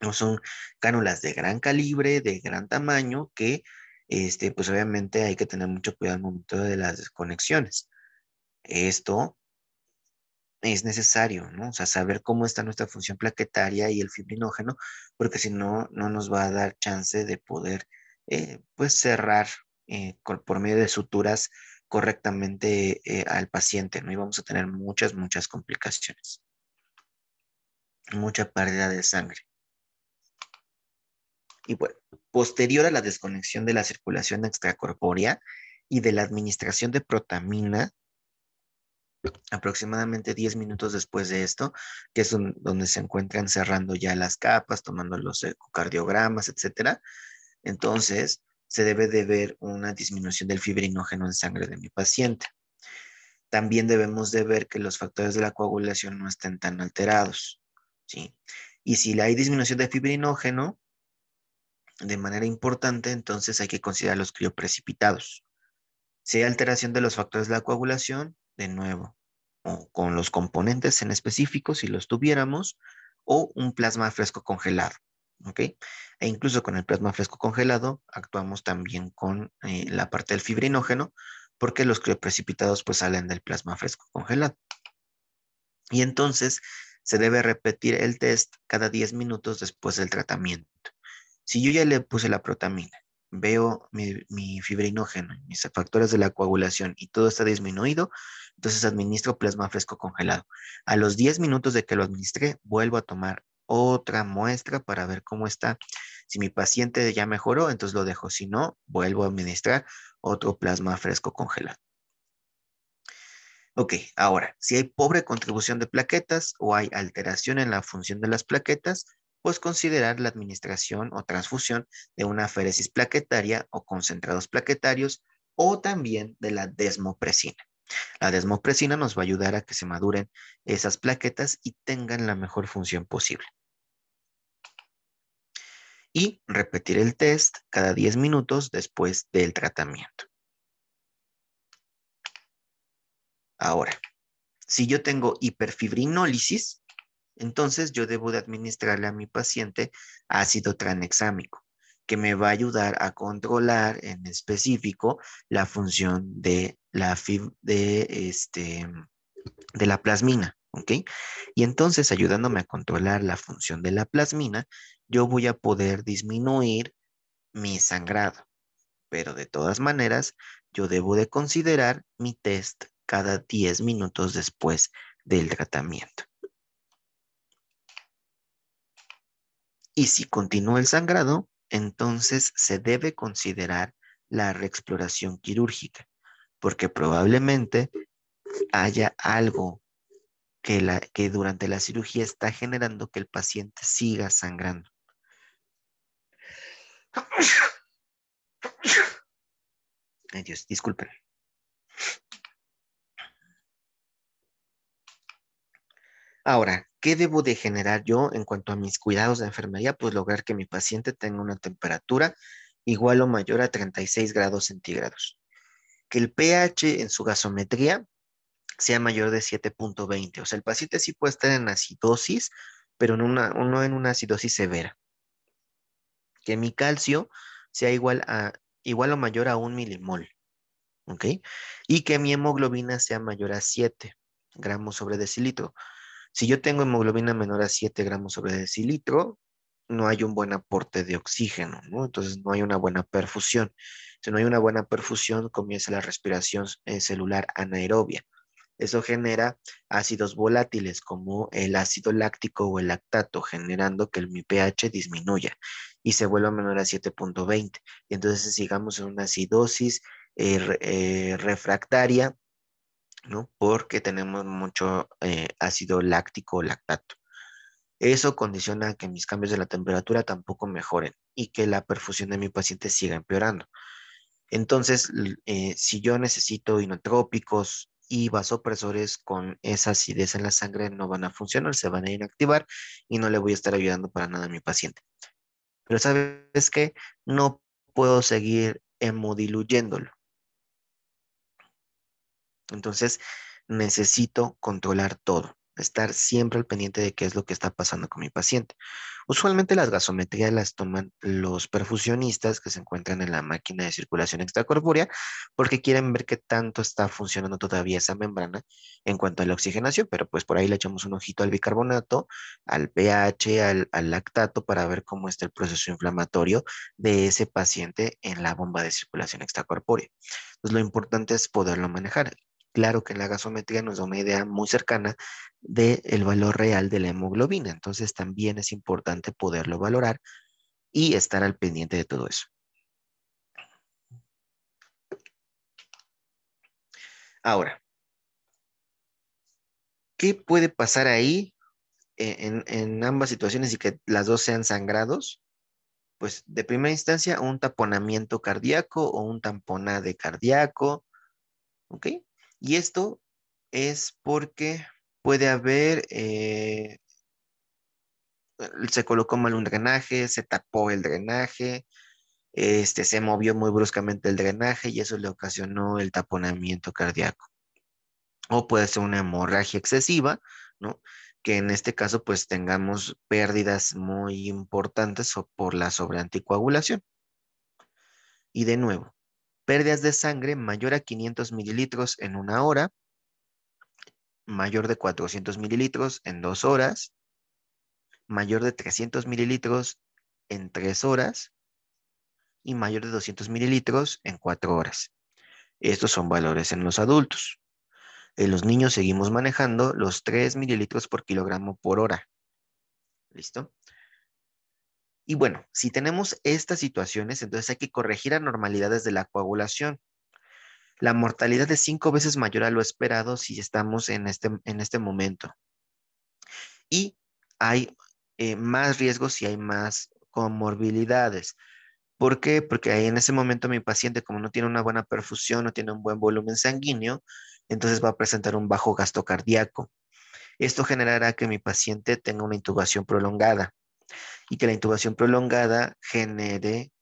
No son cánulas de gran calibre, de gran tamaño, que este, pues obviamente hay que tener mucho cuidado al momento de las desconexiones. Esto es necesario, ¿no? O sea, saber cómo está nuestra función plaquetaria y el fibrinógeno, porque si no, no nos va a dar chance de poder, eh, pues, cerrar eh, por medio de suturas correctamente eh, al paciente, ¿no? Y vamos a tener muchas, muchas complicaciones. Mucha pérdida de sangre y bueno, posterior a la desconexión de la circulación extracorpórea y de la administración de protamina, aproximadamente 10 minutos después de esto, que es donde se encuentran cerrando ya las capas, tomando los ecocardiogramas, etcétera, entonces se debe de ver una disminución del fibrinógeno en sangre de mi paciente. También debemos de ver que los factores de la coagulación no estén tan alterados, ¿sí? Y si hay disminución de fibrinógeno, de manera importante, entonces hay que considerar los crioprecipitados. Si hay alteración de los factores de la coagulación, de nuevo, o con los componentes en específico, si los tuviéramos, o un plasma fresco congelado. ¿ok? E incluso con el plasma fresco congelado, actuamos también con eh, la parte del fibrinógeno, porque los crioprecipitados pues salen del plasma fresco congelado. Y entonces se debe repetir el test cada 10 minutos después del tratamiento. Si yo ya le puse la protamina, veo mi, fibrinógeno, mis factores de la coagulación y todo está disminuido, entonces administro plasma fresco congelado. A los 10 minutos de que lo administré, vuelvo a tomar otra muestra para ver cómo está. Si mi paciente ya mejoró, entonces lo dejo. Si no, vuelvo a administrar otro plasma fresco congelado. Ok, ahora, si hay pobre contribución de plaquetas o hay alteración en la función de las plaquetas, pues considerar la administración o transfusión de una féresis plaquetaria o concentrados plaquetarios o también de la desmopresina. La desmopresina nos va a ayudar a que se maduren esas plaquetas y tengan la mejor función posible. Y repetir el test cada 10 minutos después del tratamiento. Ahora, si yo tengo hiperfibrinólisis, entonces yo debo de administrarle a mi paciente ácido tranexámico, que me va a ayudar a controlar en específico la función de la, de este, de la plasmina. Y entonces ayudándome a controlar la función de la plasmina, yo voy a poder disminuir mi sangrado. Pero de todas maneras, yo debo de considerar mi test cada 10 minutos después del tratamiento. Y si continúa el sangrado, entonces se debe considerar la reexploración quirúrgica, porque probablemente haya algo que, durante la cirugía está generando que el paciente siga sangrando. Dios, disculpen. Ahora, ¿Qué debo de generar yo en cuanto a mis cuidados de enfermería? Pues lograr que mi paciente tenga una temperatura igual o mayor a 36 grados centígrados. Que el pH en su gasometría sea mayor de 7.20. O sea, el paciente sí puede estar en acidosis, pero no en, una acidosis severa. Que mi calcio sea igual, a, igual o mayor a un milimol. ¿Ok? Y que mi hemoglobina sea mayor a 7 gramos sobre decilitro. Si yo tengo hemoglobina menor a 7 gramos sobre decilitro, no hay un buen aporte de oxígeno, ¿no? Entonces no hay una buena perfusión. Si no hay una buena perfusión, comienza la respiración eh, celular anaerobia. Eso genera ácidos volátiles como el ácido láctico o el lactato, generando que el mi pH disminuya y se vuelva menor a 7.20. entonces sigamos en una acidosis eh, eh, refractaria porque tenemos mucho eh, ácido láctico o lactato. Eso condiciona que mis cambios de la temperatura tampoco mejoren y que la perfusión de mi paciente siga empeorando. Entonces, eh, si yo necesito inotrópicos y vasopresores con esa acidez en la sangre, no van a funcionar, se van a inactivar y no le voy a estar ayudando para nada a mi paciente. Pero sabes que no puedo seguir hemodiluyéndolo. Entonces, necesito controlar todo, estar siempre al pendiente de qué es lo que está pasando con mi paciente. Usualmente las gasometrías las toman los perfusionistas que se encuentran en la máquina de circulación extracorpórea porque quieren ver qué tanto está funcionando todavía esa membrana en cuanto a la oxigenación, pero pues por ahí le echamos un ojito al bicarbonato, al pH, al, al lactato para ver cómo está el proceso inflamatorio de ese paciente en la bomba de circulación extracorpórea. Entonces lo importante es poderlo manejar. Claro que la gasometría nos da una idea muy cercana del valor real de la hemoglobina, entonces también es importante poderlo valorar y estar al pendiente de todo eso. Ahora, ¿qué puede pasar ahí eh, en, ambas situaciones y que las dos sean sangrados? Pues de primera instancia, un taponamiento cardíaco o un tamponade cardíaco, ¿ok? Y esto es porque puede haber, eh, se colocó mal un drenaje, se tapó el drenaje, este, se movió muy bruscamente el drenaje y eso le ocasionó el taponamiento cardíaco. O puede ser una hemorragia excesiva, ¿no? Que en este caso pues tengamos pérdidas muy importantes por la sobreanticoagulación. Y de nuevo, pérdidas de sangre mayor a 500 mililitros en una hora, mayor de 400 mililitros en dos horas, mayor de 300 mililitros en tres horas y mayor de 200 mililitros en cuatro horas. Estos son valores en los adultos. En los niños seguimos manejando los 3 mililitros por kilogramo por hora. ¿Listo? Y bueno, si tenemos estas situaciones, entonces hay que corregir anormalidades de la coagulación. La mortalidad es cinco veces mayor a lo esperado si estamos en este, en este momento. Y hay eh, más riesgos y hay más comorbilidades. ¿Por qué? Porque en ese momento mi paciente, como no tiene una buena perfusión, no tiene un buen volumen sanguíneo, entonces va a presentar un bajo gasto cardíaco. Esto generará que mi paciente tenga una intubación prolongada y que la intubación prolongada genere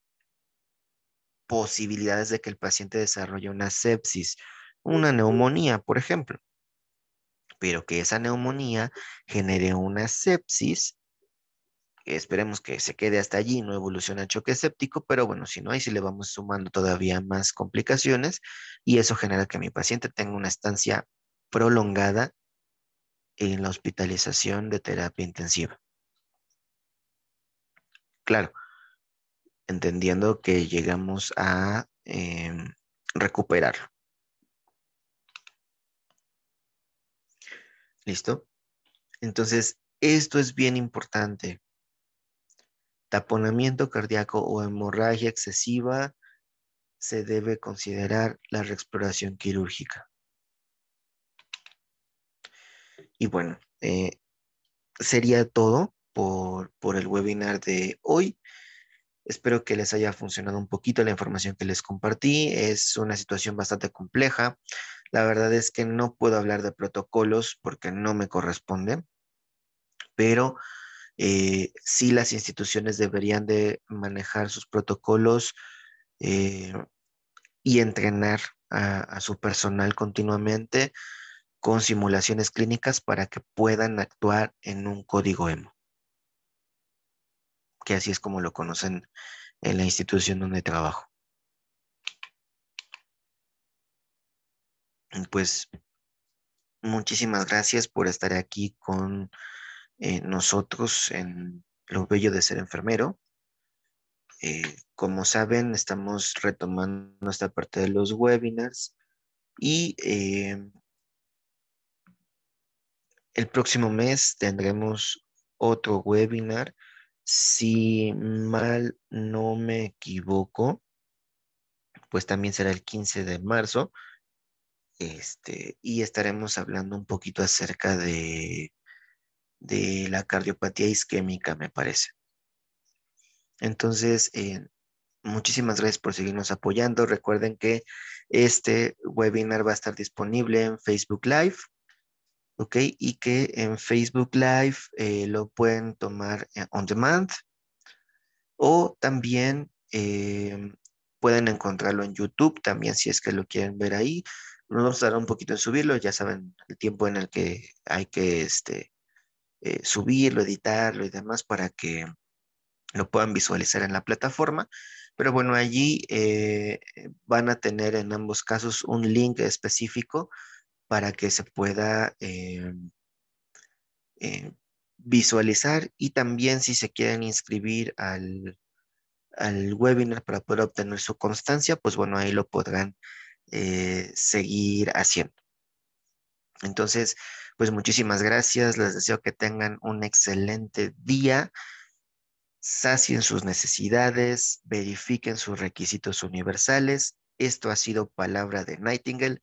posibilidades de que el paciente desarrolle una sepsis, una neumonía, por ejemplo, pero que esa neumonía genere una sepsis. Esperemos que se quede hasta allí, no evolucione a choque séptico, pero bueno, si no, ahí si le vamos sumando todavía más complicaciones y eso genera que mi paciente tenga una estancia prolongada en la hospitalización de terapia intensiva claro, entendiendo que llegamos a em, recuperarlo. ¿Listo? Entonces, esto es bien importante. Taponamiento cardíaco o hemorragia excesiva se debe considerar la reexploración quirúrgica. Y bueno, eh, sería todo por, el webinar de hoy. Espero que les haya funcionado un poquito la información que les compartí. Es una situación bastante compleja. La verdad es que no puedo hablar de protocolos porque no me corresponde, pero eh, sí las instituciones deberían de manejar sus protocolos eh, y entrenar a su personal continuamente con simulaciones clínicas para que puedan actuar en un código EMO que así es como lo conocen en la institución donde trabajo. Pues muchísimas gracias por estar aquí con eh, nosotros en lo bello de ser enfermero. Eh, como saben, estamos retomando esta parte de los webinars y eh, el próximo mes tendremos otro webinar si mal no me equivoco, pues también será el 15 de marzo. Este, y estaremos hablando un poquito acerca de, la cardiopatía isquémica, me parece. Entonces, eh, muchísimas gracias por seguirnos apoyando. Recuerden que este webinar va a estar disponible en Facebook Live y que en Facebook Live eh, lo pueden tomar eh, on demand o también em, pueden encontrarlo en YouTube también si es que lo quieren ver ahí. Nos dará un poquito en subirlo, ya saben el tiempo en el que hay que este, eh, subirlo, editarlo y demás para que lo puedan visualizar en la plataforma. Pero bueno, allí van a tener en ambos casos un link específico para que se pueda em, eh, visualizar y también si se quieren inscribir al, webinar para poder obtener su constancia, pues bueno, ahí lo podrán eh, seguir haciendo. Entonces, pues muchísimas gracias, les deseo que tengan un excelente día, sacien sus necesidades, verifiquen sus requisitos universales. Esto ha sido Palabra de Nightingale.